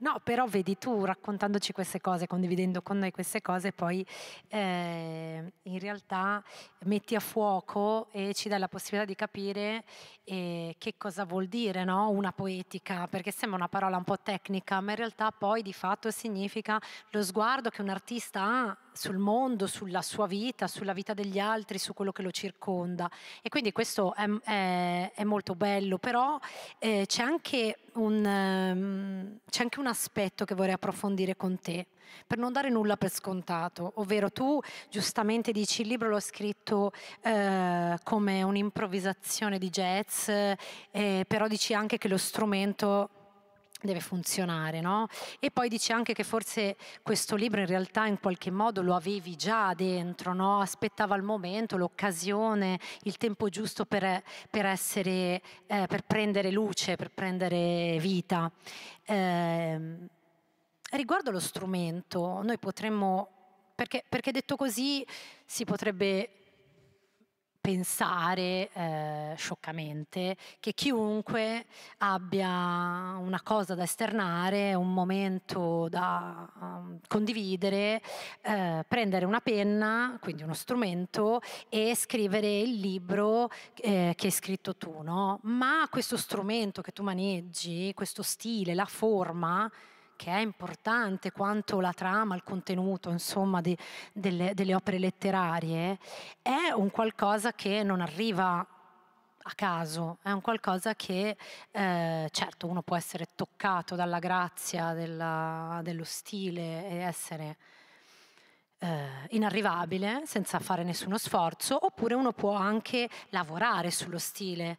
Speaker 1: No, però vedi tu raccontandoci queste cose, condividendo con noi queste cose, poi eh, in realtà metti a fuoco e ci dai la possibilità di capire eh, che cosa vuol dire no? una poetica, perché sembra una parola un po' tecnica, ma in realtà poi di fatto significa lo sguardo che un artista ha sul mondo, sulla sua vita, sulla vita degli altri, su quello che lo circonda. E quindi questo è, è, è molto bello, però eh, c'è, anche un, um, c'è anche un aspetto che vorrei approfondire con te, per non dare nulla per scontato, ovvero tu giustamente dici il libro l'ho scritto eh, come un'improvvisazione di jazz, eh, però dici anche che lo strumento deve funzionare, no? E poi dice anche che forse questo libro in realtà in qualche modo lo avevi già dentro, no? Aspettava il momento, l'occasione, il tempo giusto per, per, essere, eh, per prendere luce, per prendere vita. Eh, riguardo lo strumento, noi potremmo, perché, perché detto così si potrebbe pensare eh, scioccamente che chiunque abbia una cosa da esternare, un momento da um, condividere, eh, prendere una penna, quindi uno strumento, e scrivere il libro eh, che hai scritto tu, no? Ma questo strumento che tu maneggi, questo stile, la forma, che è importante quanto la trama, il contenuto, insomma, di, delle, delle opere letterarie, è un qualcosa che non arriva a caso, è un qualcosa che eh, certo uno può essere toccato dalla grazia della, dello stile e essere eh, inarrivabile senza fare nessuno sforzo, oppure uno può anche lavorare sullo stile,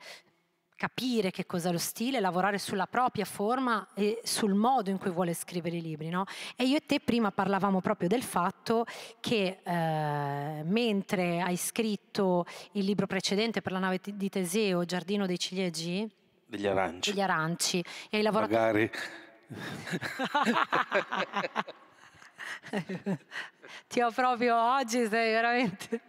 Speaker 1: capire che cos'è lo stile, lavorare sulla propria forma e sul modo in cui vuole scrivere i libri. No? E io e te prima parlavamo proprio del fatto che eh, mentre hai scritto il libro precedente per la nave di Teseo, Giardino dei ciliegi,
Speaker 2: degli aranci, degli
Speaker 1: aranci e hai lavorato...
Speaker 2: Magari...
Speaker 1: Ti ho proprio oggi, sei veramente...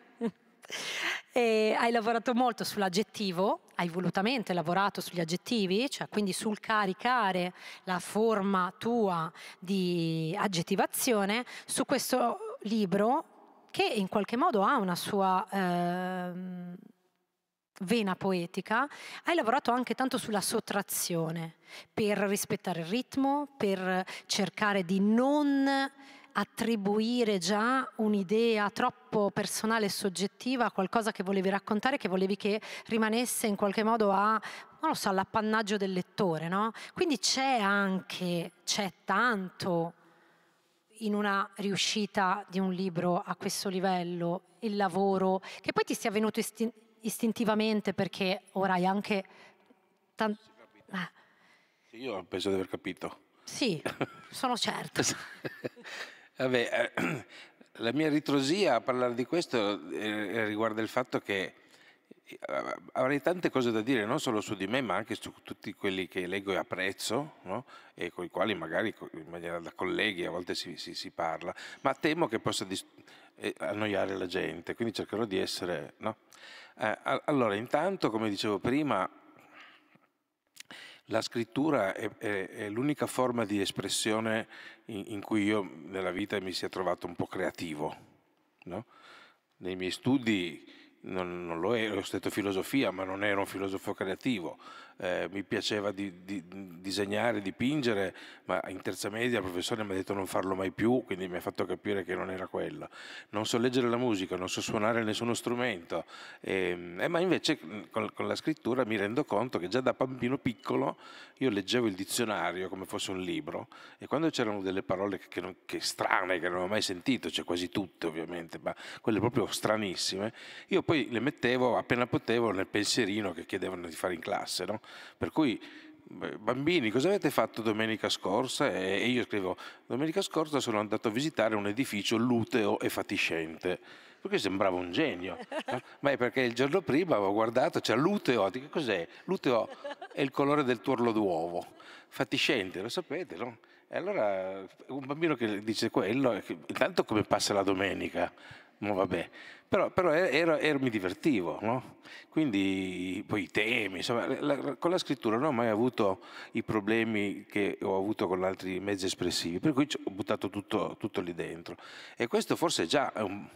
Speaker 1: E hai lavorato molto sull'aggettivo, hai volutamente lavorato sugli aggettivi, cioè quindi sul caricare la forma tua di aggettivazione su questo libro che in qualche modo ha una sua eh, vena poetica, hai lavorato anche tanto sulla sottrazione per rispettare il ritmo, per cercare di non attribuire già un'idea troppo personale e soggettiva a qualcosa che volevi raccontare, che volevi che rimanesse in qualche modo a, so, all'appannaggio del lettore, no? Quindi c'è anche, c'è tanto in una riuscita di un libro a questo livello, il lavoro, che poi ti sia venuto isti- istintivamente perché ora hai anche... Tan- eh.
Speaker 2: Io penso di aver capito.
Speaker 1: Sì, sono certo.
Speaker 2: Vabbè, eh, la mia ritrosia a parlare di questo eh, eh riguarda il fatto che eh, avrei tante cose da dire, non solo su di me, ma anche su tutti quelli che leggo e apprezzo, no? e con i quali magari in maniera da colleghi a volte si, si, si parla, ma temo che possa dis- eh, annoiare la gente, quindi cercherò di essere... No? Eh, allora, intanto, come dicevo prima, la scrittura è, è, è l'unica forma di espressione in, in, cui io nella vita mi sia trovato un po' creativo. No? Nei miei studi non, non lo ero, ho studiato filosofia, ma non ero un filosofo creativo eh, mi piaceva di, di, disegnare, dipingere, ma in terza media il professore mi ha detto non farlo mai più, quindi mi ha fatto capire che non era quello. Non so leggere la musica, non so suonare nessuno strumento, eh, eh, ma invece con, con la scrittura mi rendo conto che già da bambino piccolo io leggevo il dizionario come fosse un libro e quando c'erano delle parole che, non, che strane, che non avevo mai sentito, cioè quasi tutte ovviamente, ma quelle proprio stranissime, io poi le mettevo appena potevo nel pensierino che chiedevano di fare in classe, no? Per cui bambini, cosa avete fatto domenica scorsa? E io scrivo, domenica scorsa sono andato a visitare un edificio luteo e fatiscente. Perché sembrava un genio. Ma è perché il giorno prima avevo guardato, c'era cioè luteo, Dico, cos'è? Luteo è il colore del tuorlo d'uovo. Fatiscente, lo sapete, no? E allora un bambino che dice quello, intanto come passa la domenica? ma vabbè. Però, però era, era, mi divertivo, no? Quindi poi i temi, insomma, la, con la scrittura non ho mai avuto i problemi che ho avuto con altri mezzi espressivi, per cui ho buttato tutto, tutto lì dentro. E questo forse è già un,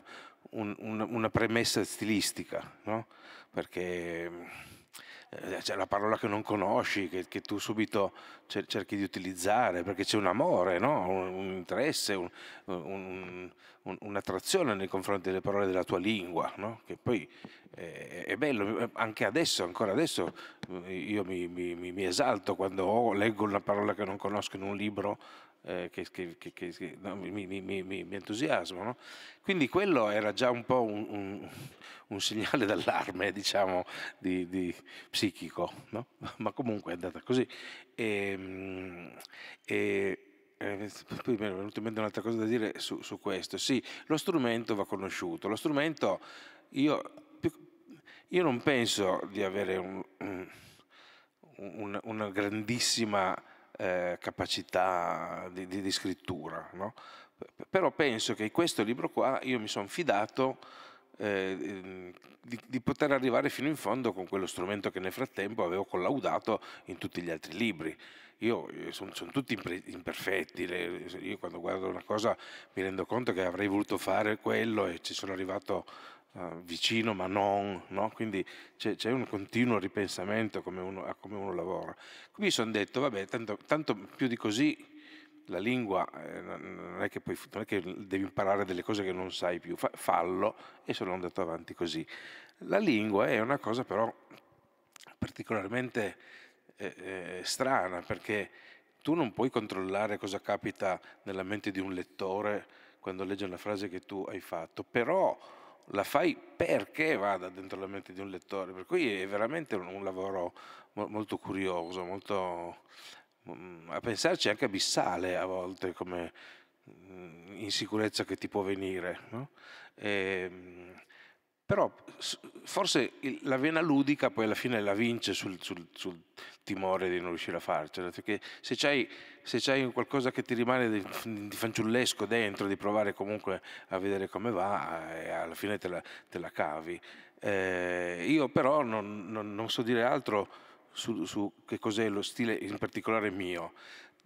Speaker 2: un, una, una premessa stilistica, no? Perché eh, c'è la parola che non conosci, che, che, tu subito cerchi di utilizzare, perché c'è un amore, no? un, un, interesse, un, un, un'attrazione nei confronti delle parole della tua lingua, no? che poi eh, è, è, bello, eh, anche adesso, ancora adesso, io mi, mi, mi esalto quando leggo una parola che non conosco in un libro eh, che, che, che no, mi, mi, mi, mi, entusiasmano. Quindi quello era già un po' un, un, un segnale d'allarme, diciamo, di, di psichico, no? ma comunque è andata così. Ehm, e, e, eh, poi mi è venuta in mente un'altra cosa da dire su, su, questo. Sì, lo strumento va conosciuto. Lo strumento, io, io non penso di avere un, una, una grandissima eh, capacità di, di, di scrittura. No? Però penso che in questo libro qua io mi sono fidato eh, ehm, di, di, poter arrivare fino in fondo con quello strumento che nel frattempo avevo collaudato in tutti gli altri libri. Io, io eh, sono, tutti imperfetti, io quando guardo una cosa mi rendo conto che avrei voluto fare quello e ci sono arrivato eh, vicino ma non, no? quindi c'è, c'è, un continuo ripensamento come uno, a come uno lavora. Quindi mi sono detto, vabbè, tanto, tanto, più di così la lingua eh, non, è poi, non, è che devi imparare delle cose che non sai più, fa, fallo e sono andato avanti così. La lingua è una cosa però particolarmente eh, eh, strana perché tu non puoi controllare cosa capita nella mente di un lettore quando legge una frase che tu hai fatto, però la fai perché vada dentro la mente di un lettore, per cui è veramente un, lavoro molto curioso, molto mm, a pensarci anche abissale a volte come mm, insicurezza che ti può venire. No? E, ehm, però forse la vena ludica poi alla fine la vince sul, sul, sul timore di non riuscire a farcela, perché cioè se c'hai, se c'hai qualcosa che ti rimane di, di, fanciullesco dentro, di provare comunque a vedere come va, eh, e alla fine te la, te la cavi. Eh, io però non, non, non, so dire altro su, su che cos'è lo stile in particolare mio,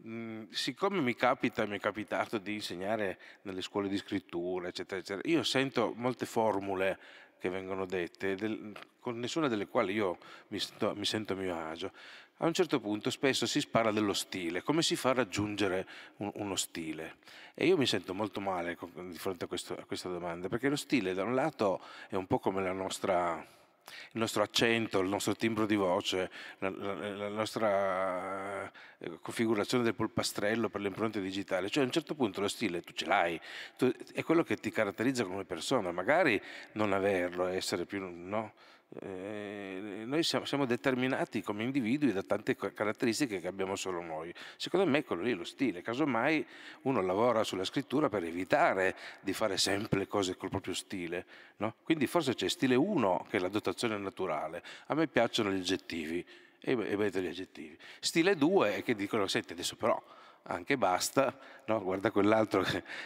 Speaker 2: mm, siccome mi capita, mi è capitato di insegnare nelle scuole di scrittura, eccetera, eccetera, io sento molte formule che vengono dette, del, con nessuna delle quali io mi, sto, mi sento a mio agio, a un certo punto spesso si spara dello stile, come si fa a raggiungere un, uno stile? E io mi sento molto male con, di fronte a, questo, a, questa domanda, perché lo stile da un lato è un po' come la nostra il nostro accento, il nostro timbro di voce, la, la, la nostra eh, configurazione del polpastrello per le impronte digitali. Cioè a un certo punto lo stile tu ce l'hai, tu, è quello che ti caratterizza come persona, magari non averlo, essere più... No? Eh, noi siamo, siamo, determinati come individui da tante caratteristiche che abbiamo solo noi. Secondo me quello lì è lo stile, casomai uno lavora sulla scrittura per evitare di fare sempre le cose col proprio stile. No? Quindi forse c'è stile 1 che è la dotazione naturale, a me piacciono gli aggettivi e, vedete gli aggettivi. Stile 2 è che dicono, senti adesso però anche basta, no? guarda quell'altro.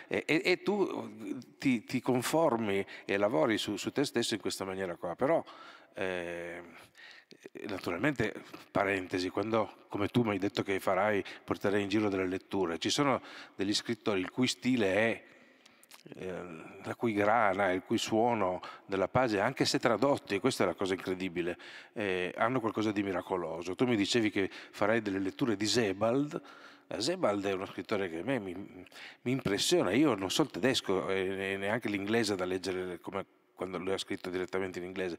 Speaker 2: E, e, e, tu ti, ti, conformi e lavori su, su, te stesso in questa maniera qua. Però, eh, naturalmente, parentesi, quando, come tu mi hai detto che farai, porterai in giro delle letture, ci sono degli scrittori il cui stile è eh, la cui grana, il cui suono della pace, anche se tradotti, questa è la cosa incredibile, eh, hanno qualcosa di miracoloso. Tu mi dicevi che farai delle letture di Sebald, Sebald è uno scrittore che a me mi, mi impressiona, io non so il tedesco eh, e neanche l'inglese da leggere come quando lui ha scritto direttamente in inglese,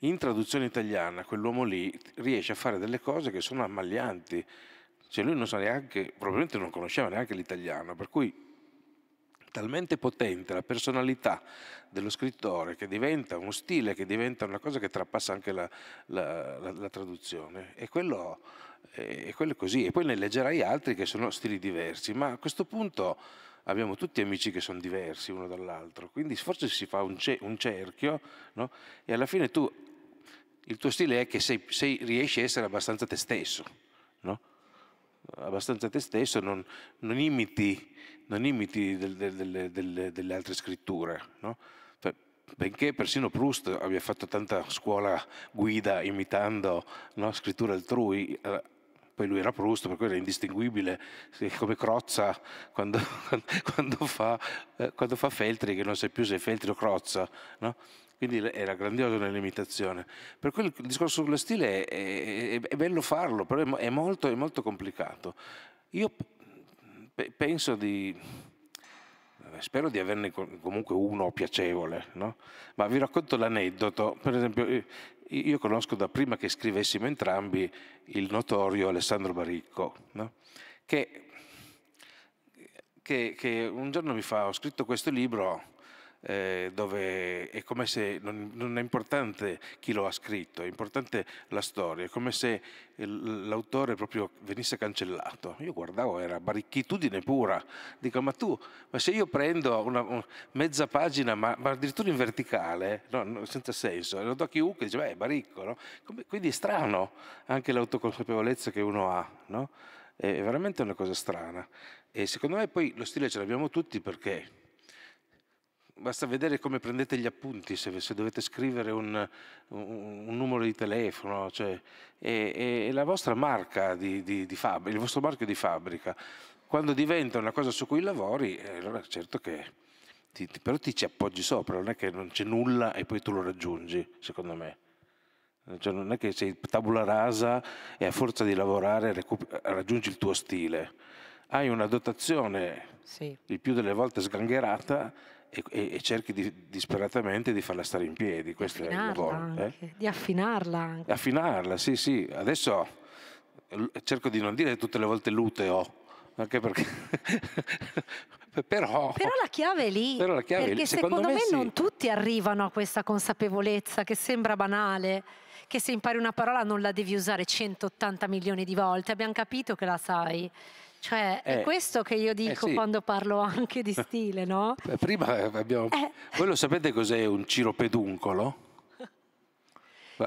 Speaker 2: in traduzione italiana quell'uomo lì riesce a fare delle cose che sono ammaglianti, cioè lui non sa neanche, probabilmente non conosceva neanche l'italiano, per cui talmente potente la personalità dello scrittore che diventa uno stile, che diventa una cosa che trapassa anche la, la, la, la traduzione. E quello, e quello, è così. E poi ne leggerai altri che sono stili diversi, ma a questo punto abbiamo tutti amici che sono diversi uno dall'altro, quindi forse si fa un, ce, un cerchio no? e alla fine tu, il tuo stile è che sei, sei, riesci a essere abbastanza te stesso abbastanza te stesso, non, non imiti, non imiti del, del, del, delle altre scritture. No? benché persino Proust abbia fatto tanta scuola guida imitando no, scritture altrui, eh, poi lui era Proust, per cui era indistinguibile, come Crozza quando, quando, fa, eh, quando, fa, Feltri, che non sa più se è Feltri o Crozza. No? Quindi era grandiosa una limitazione. Per cui il discorso sullo stile è, è, è bello farlo, però è molto, è molto complicato. Io pe penso di... Spero di averne comunque uno piacevole, no? ma vi racconto l'aneddoto. Per esempio, io conosco da prima che scrivessimo entrambi il notorio Alessandro Baricco, no? che, che, che un giorno mi fa, ho scritto questo libro, eh, dove è come se non, non, è importante chi lo ha scritto, è importante la storia, è come se l'autore proprio venisse cancellato. Io guardavo, era baricchitudine pura. Dico, ma tu, ma se io prendo una, una mezza pagina, ma, ma, addirittura in verticale, no, no, senza senso, lo do a chiunque, dice, beh, è baricco, no? come, quindi è strano anche l'autoconsapevolezza che uno ha, È veramente una cosa strana. E secondo me poi lo stile ce l'abbiamo tutti perché basta vedere come prendete gli appunti, se, se dovete scrivere un, un, un, numero di telefono, cioè, e, e la vostra marca di, di, di fabbrica, il vostro marchio di fabbrica, quando diventa una cosa su cui lavori, eh, allora certo che... Ti, ti, però ti ci appoggi sopra, non è che non c'è nulla e poi tu lo raggiungi, secondo me. Cioè, non è che sei tabula rasa e a forza di lavorare raggiungi il tuo stile. Hai una dotazione sì. il più delle volte sgangherata e, e cerchi di, disperatamente di farla stare in piedi. Questo è il lavoro. Eh?
Speaker 1: Di affinarla. Anche.
Speaker 2: Affinarla, sì, sì. Adesso cerco di non dire tutte le volte luteo, anche perché... però, però,
Speaker 1: la chiave è lì, la chiave perché è lì. secondo, secondo me, me sì. non tutti arrivano a questa consapevolezza che sembra banale, che se impari una parola non la devi usare 180 milioni di volte, abbiamo capito che la sai cioè, eh, è questo che io eh, dico eh sì. quando parlo anche di stile, no?
Speaker 2: Prima eh, abbiamo... Eh. Voi lo sapete cos'è un ciropeduncolo?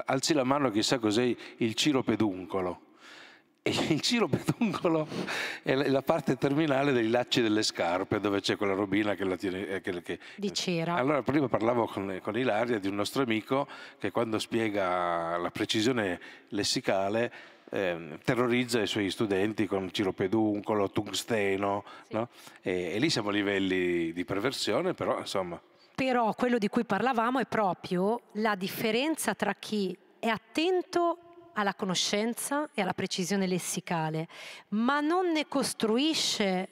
Speaker 2: Alzi la mano chissà cos'è il ciropeduncolo e il ciropeduncolo è la parte terminale dei lacci delle scarpe dove c'è quella robina che la tiene eh, che, che... di eh, cera allora prima parlavo con, con, Ilaria di un nostro amico che quando spiega la precisione lessicale eh, terrorizza i suoi studenti con ciropeduncolo, tungsteno sì. no? e, e lì siamo a livelli di perversione però insomma
Speaker 1: però quello di cui parlavamo è proprio la differenza tra chi è attento alla conoscenza e alla precisione lessicale, ma non ne costruisce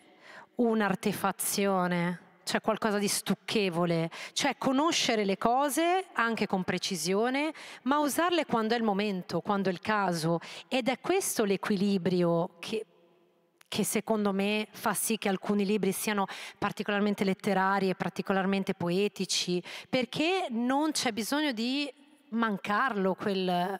Speaker 1: un'artefazione, cioè qualcosa di stucchevole, cioè conoscere le cose anche con precisione, ma usarle quando è il momento, quando è il caso. Ed è questo l'equilibrio che che secondo me fa sì che alcuni libri siano particolarmente letterari e particolarmente poetici, perché non c'è bisogno di mancarlo quel,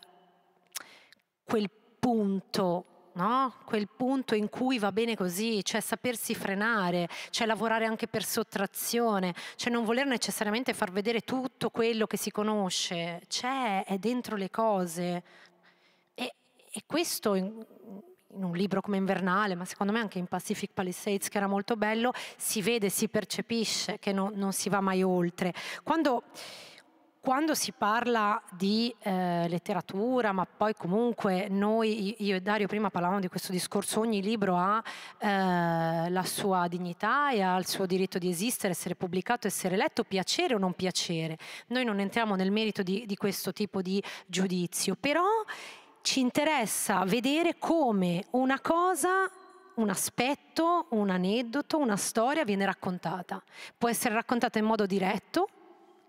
Speaker 1: quel punto No? quel punto in cui va bene così, cioè sapersi frenare, cioè lavorare anche per sottrazione, cioè non voler necessariamente far vedere tutto quello che si conosce, c'è, è dentro le cose. E, e questo in, in, un libro come Invernale, ma secondo me anche in Pacific Palisades, che era molto bello, si vede, si percepisce che no, non si va mai oltre. Quando quando si parla di eh, letteratura, ma poi comunque noi, io e Dario prima parlavamo di questo discorso, ogni libro ha eh, la sua dignità e ha il suo diritto di esistere, essere pubblicato, essere letto, piacere o non piacere. Noi non entriamo nel merito di, di questo tipo di giudizio, però ci interessa vedere come una cosa un aspetto, un aneddoto, una storia viene raccontata. Può essere raccontata in modo diretto,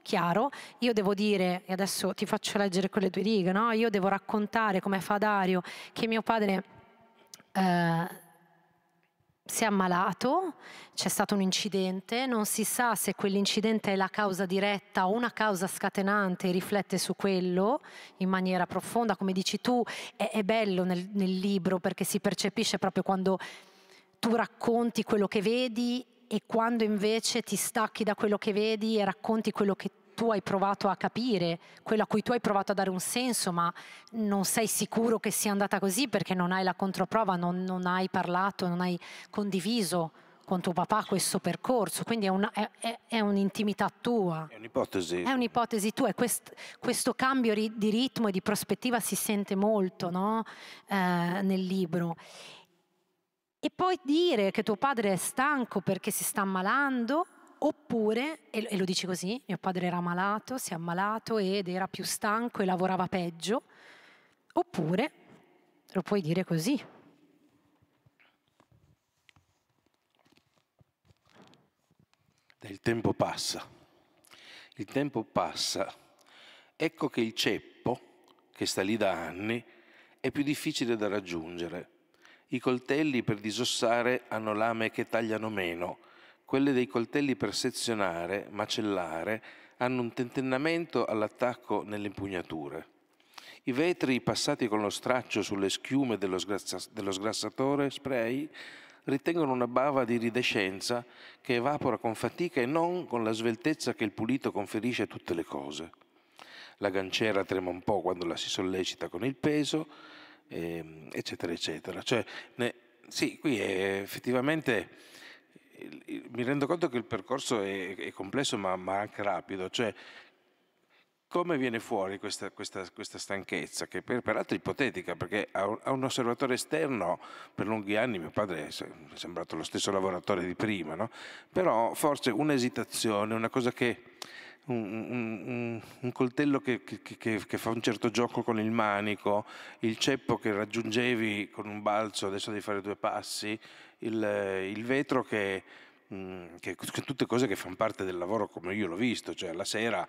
Speaker 1: chiaro, io devo dire, e adesso ti faccio leggere quelle due righe, no? io devo raccontare come fa Dario che mio padre... Eh, si è ammalato, c'è stato un incidente, non si sa se quell'incidente è la causa diretta o una causa scatenante riflette su quello in maniera profonda, come dici tu, è, è bello nel, nel libro perché si percepisce proprio quando tu racconti quello che vedi e quando invece ti stacchi da quello che vedi e racconti quello che tu hai provato a capire, quello a cui tu hai provato a dare un senso, ma non sei sicuro che sia andata così perché non hai la controprova, non, non hai parlato, non hai condiviso con tuo papà questo percorso, quindi è, una, è, è un'intimità tua.
Speaker 2: È un'ipotesi. È
Speaker 1: un'ipotesi tua e quest, questo cambio ri, di ritmo e di prospettiva si sente molto no? eh, nel libro. E poi dire che tuo padre è stanco perché si sta ammalando, oppure, e lo dice così, mio padre era malato, si è ammalato ed era più stanco e lavorava peggio, oppure lo puoi dire così.
Speaker 2: Il tempo passa, il tempo passa, ecco che il ceppo, che sta lì da anni, è più difficile da raggiungere. I coltelli per disossare hanno lame che tagliano meno, quelle dei coltelli per sezionare, macellare, hanno un tentennamento all'attacco nelle impugnature. I vetri passati con lo straccio sulle schiume dello, sgrassa- dello sgrassatore spray ritengono una bava di iridescenza che evapora con fatica e non con la sveltezza che il pulito conferisce a tutte le cose. La ganciera trema un po' quando la si sollecita con il peso, ehm, eccetera, eccetera. Cioè, ne, sì, qui è effettivamente mi rendo conto che il percorso è, è complesso ma, ma, anche rapido, cioè come viene fuori questa, questa, questa stanchezza, che per, peraltro è ipotetica, perché a un, a un, osservatore esterno per lunghi anni mio padre è sembrato lo stesso lavoratore di prima, no? però forse un'esitazione, una cosa che un, un, un coltello che, che, che, che, fa un certo gioco con il manico, il ceppo che raggiungevi con un balzo, adesso devi fare due passi, il, eh, il vetro che, mm, che, che, tutte cose che fanno parte del lavoro come io l'ho visto, cioè la sera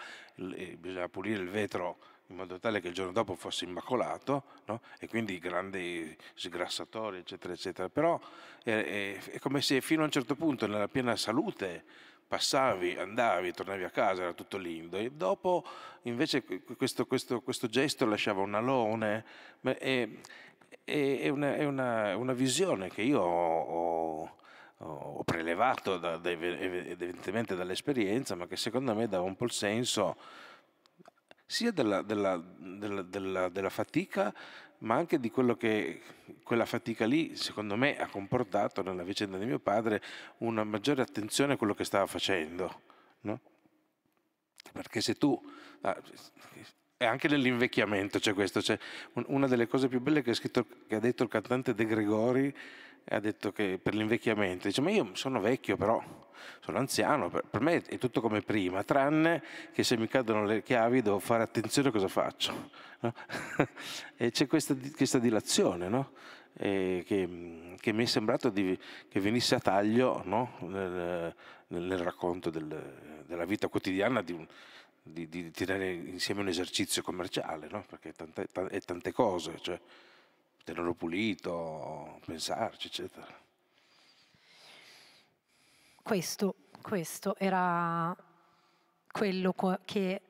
Speaker 2: eh, bisogna pulire il vetro in modo tale che il giorno dopo fosse immacolato no? e quindi grandi sgrassatori eccetera eccetera, però è, eh, è, è, come se fino a un certo punto nella piena salute passavi, andavi, tornavi a casa, era tutto lindo. E dopo invece questo, questo, questo gesto lasciava un alone. E, è una, è una, una, visione che io ho, ho, ho prelevato da, da, evidentemente dall'esperienza, ma che secondo me dava un po' il senso sia della, della, della, della fatica ma anche di quello che quella fatica lì, secondo me, ha comportato nella vicenda di mio padre una maggiore attenzione a quello che stava facendo. No? Perché se tu... e ah, anche nell'invecchiamento c'è questo, c'è una delle cose più belle che ha, scritto, che ha detto il cantante De Gregori, ha detto che per l'invecchiamento, dice ma io sono vecchio però sono anziano, per, per, me è tutto come prima, tranne che se mi cadono le chiavi devo fare attenzione a cosa faccio. No? e c'è questa, questa dilazione, no? Che, che, mi è sembrato di, che venisse a taglio no? nel, nel, racconto del, della vita quotidiana di, di, di, tenere insieme un esercizio commerciale, no? perché tante, tante, tante cose, cioè tenerlo pulito, pensarci, eccetera
Speaker 1: questo, questo era quello che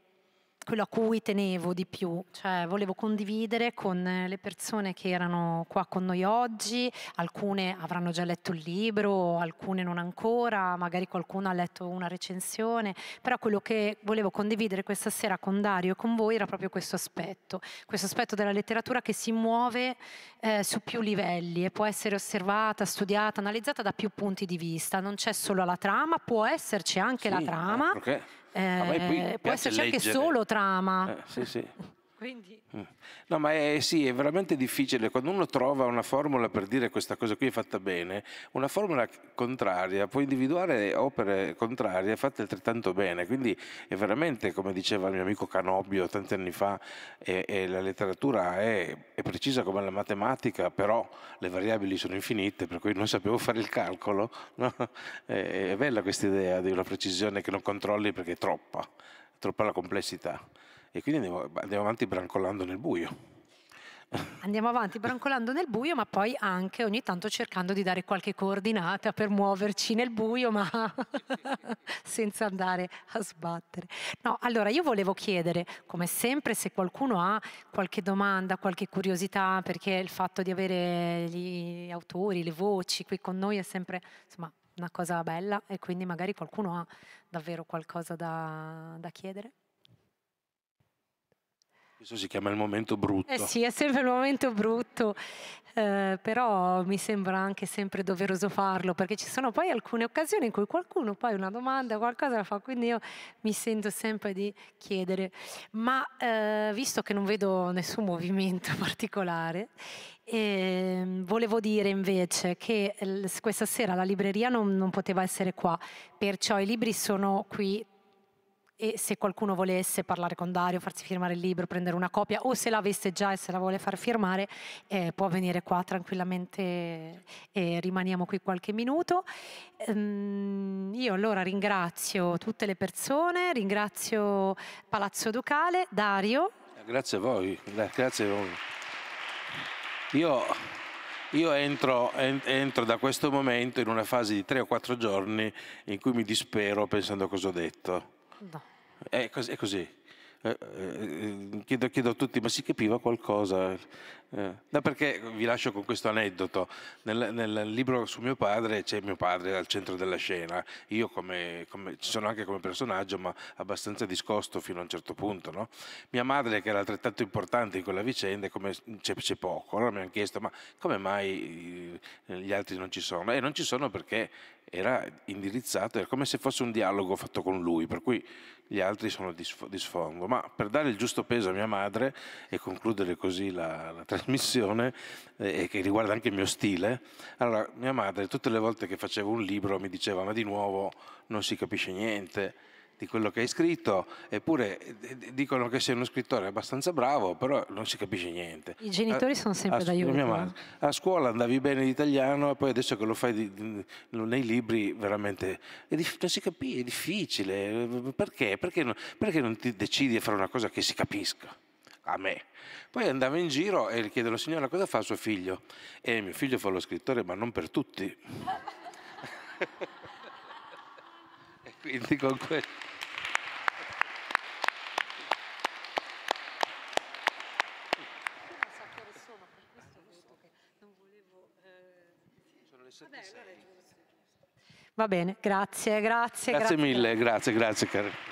Speaker 1: quello a cui tenevo di più, cioè volevo condividere con eh, le persone che erano qua con noi oggi, alcune avranno già letto il libro, alcune non ancora, magari qualcuno ha letto una recensione, però quello che volevo condividere questa sera con Dario e con voi era proprio questo aspetto, questo aspetto della letteratura che si muove eh, su più livelli e può essere osservata, studiata, analizzata da più punti di vista, non c'è solo la trama, può esserci anche sì, la trama. Eh, perché?
Speaker 2: Ah, eh, può esserci leggere. anche solo
Speaker 1: trama. Eh, sì, sì.
Speaker 2: Quindi... Mm. No, ma è, sì, è veramente difficile. Quando uno trova una formula per dire questa cosa qui è fatta bene, una formula contraria può individuare opere contrarie fatte altrettanto bene. Quindi è veramente, come diceva il mio amico Canobbio tanti anni fa, è, è la letteratura è, è precisa come la matematica, però le variabili sono infinite, per cui non sapevo fare il calcolo. No? È, è bella questa idea di una precisione che non controlli perché è troppa, è troppa la complessità e quindi andiamo, andiamo avanti brancolando nel buio.
Speaker 1: Andiamo avanti brancolando nel buio, ma poi anche ogni tanto cercando di dare qualche coordinata per muoverci nel buio, ma senza andare a sbattere. No, allora io volevo chiedere, come sempre, se qualcuno ha qualche domanda, qualche curiosità, perché il fatto di avere gli autori, le voci qui con noi è sempre insomma, una cosa bella e quindi magari qualcuno ha davvero qualcosa da, da chiedere.
Speaker 2: Questo si chiama il momento brutto. Eh sì,
Speaker 1: è sempre il momento brutto, eh, però mi sembra anche sempre doveroso farlo, perché ci sono poi alcune occasioni in cui qualcuno poi una domanda, qualcosa la fa, quindi io mi sento sempre di chiedere. Ma eh, visto che non vedo nessun movimento particolare, eh, volevo dire invece che eh, questa sera la libreria non, non poteva essere qua, perciò i libri sono qui e se qualcuno volesse parlare con Dario, farsi firmare il libro, prendere una copia o se l'avesse già e se la vuole far firmare eh, può venire qua tranquillamente e rimaniamo qui qualche minuto. Ehm, io allora ringrazio tutte le persone, ringrazio Palazzo Ducale, Dario.
Speaker 2: Eh, grazie a voi, grazie a voi. Io, io entro, entro, da questo momento in una fase di tre o quattro giorni in cui mi dispero pensando a cosa ho detto. No. È così. È così. Eh, eh, chiedo, chiedo, a tutti, ma si capiva qualcosa? Eh, no, perché vi lascio con questo aneddoto. Nel, nel, libro su mio padre c'è mio padre al centro della scena. Io come, come, ci sono anche come personaggio, ma abbastanza discosto fino a un certo punto. No? Mia madre, che era altrettanto importante in quella vicenda, come, c'è, c'è, poco. Allora mi hanno chiesto, ma come mai eh, gli altri non ci sono? E non ci sono perché era indirizzato, era come se fosse un dialogo fatto con lui, per cui gli altri sono di, sfondo. Ma per dare il giusto peso a mia madre e concludere così la, la trasmissione, eh, che riguarda anche il mio stile, allora mia madre tutte le volte che facevo un libro mi diceva ma di nuovo non si capisce niente, di quello che hai scritto, eppure dicono che sei uno scrittore abbastanza bravo, però non si capisce niente. I genitori a, eh, sono sempre a, d'aiuto. Madre, eh. a scuola andavi bene l'italiano e poi adesso che lo fai di, di, nei libri veramente dif- non si capisce, è difficile. Perché? Perché non, perché non ti decidi a fare una cosa che si capisca? a me. Poi andavo in giro e gli chiedevo, signora, cosa fa suo figlio? E mio figlio fa lo scrittore, ma non per tutti. e quindi con questo...
Speaker 1: Va bene, grazie, grazie. Grazie, grazie mille,
Speaker 2: grazie, grazie Karen.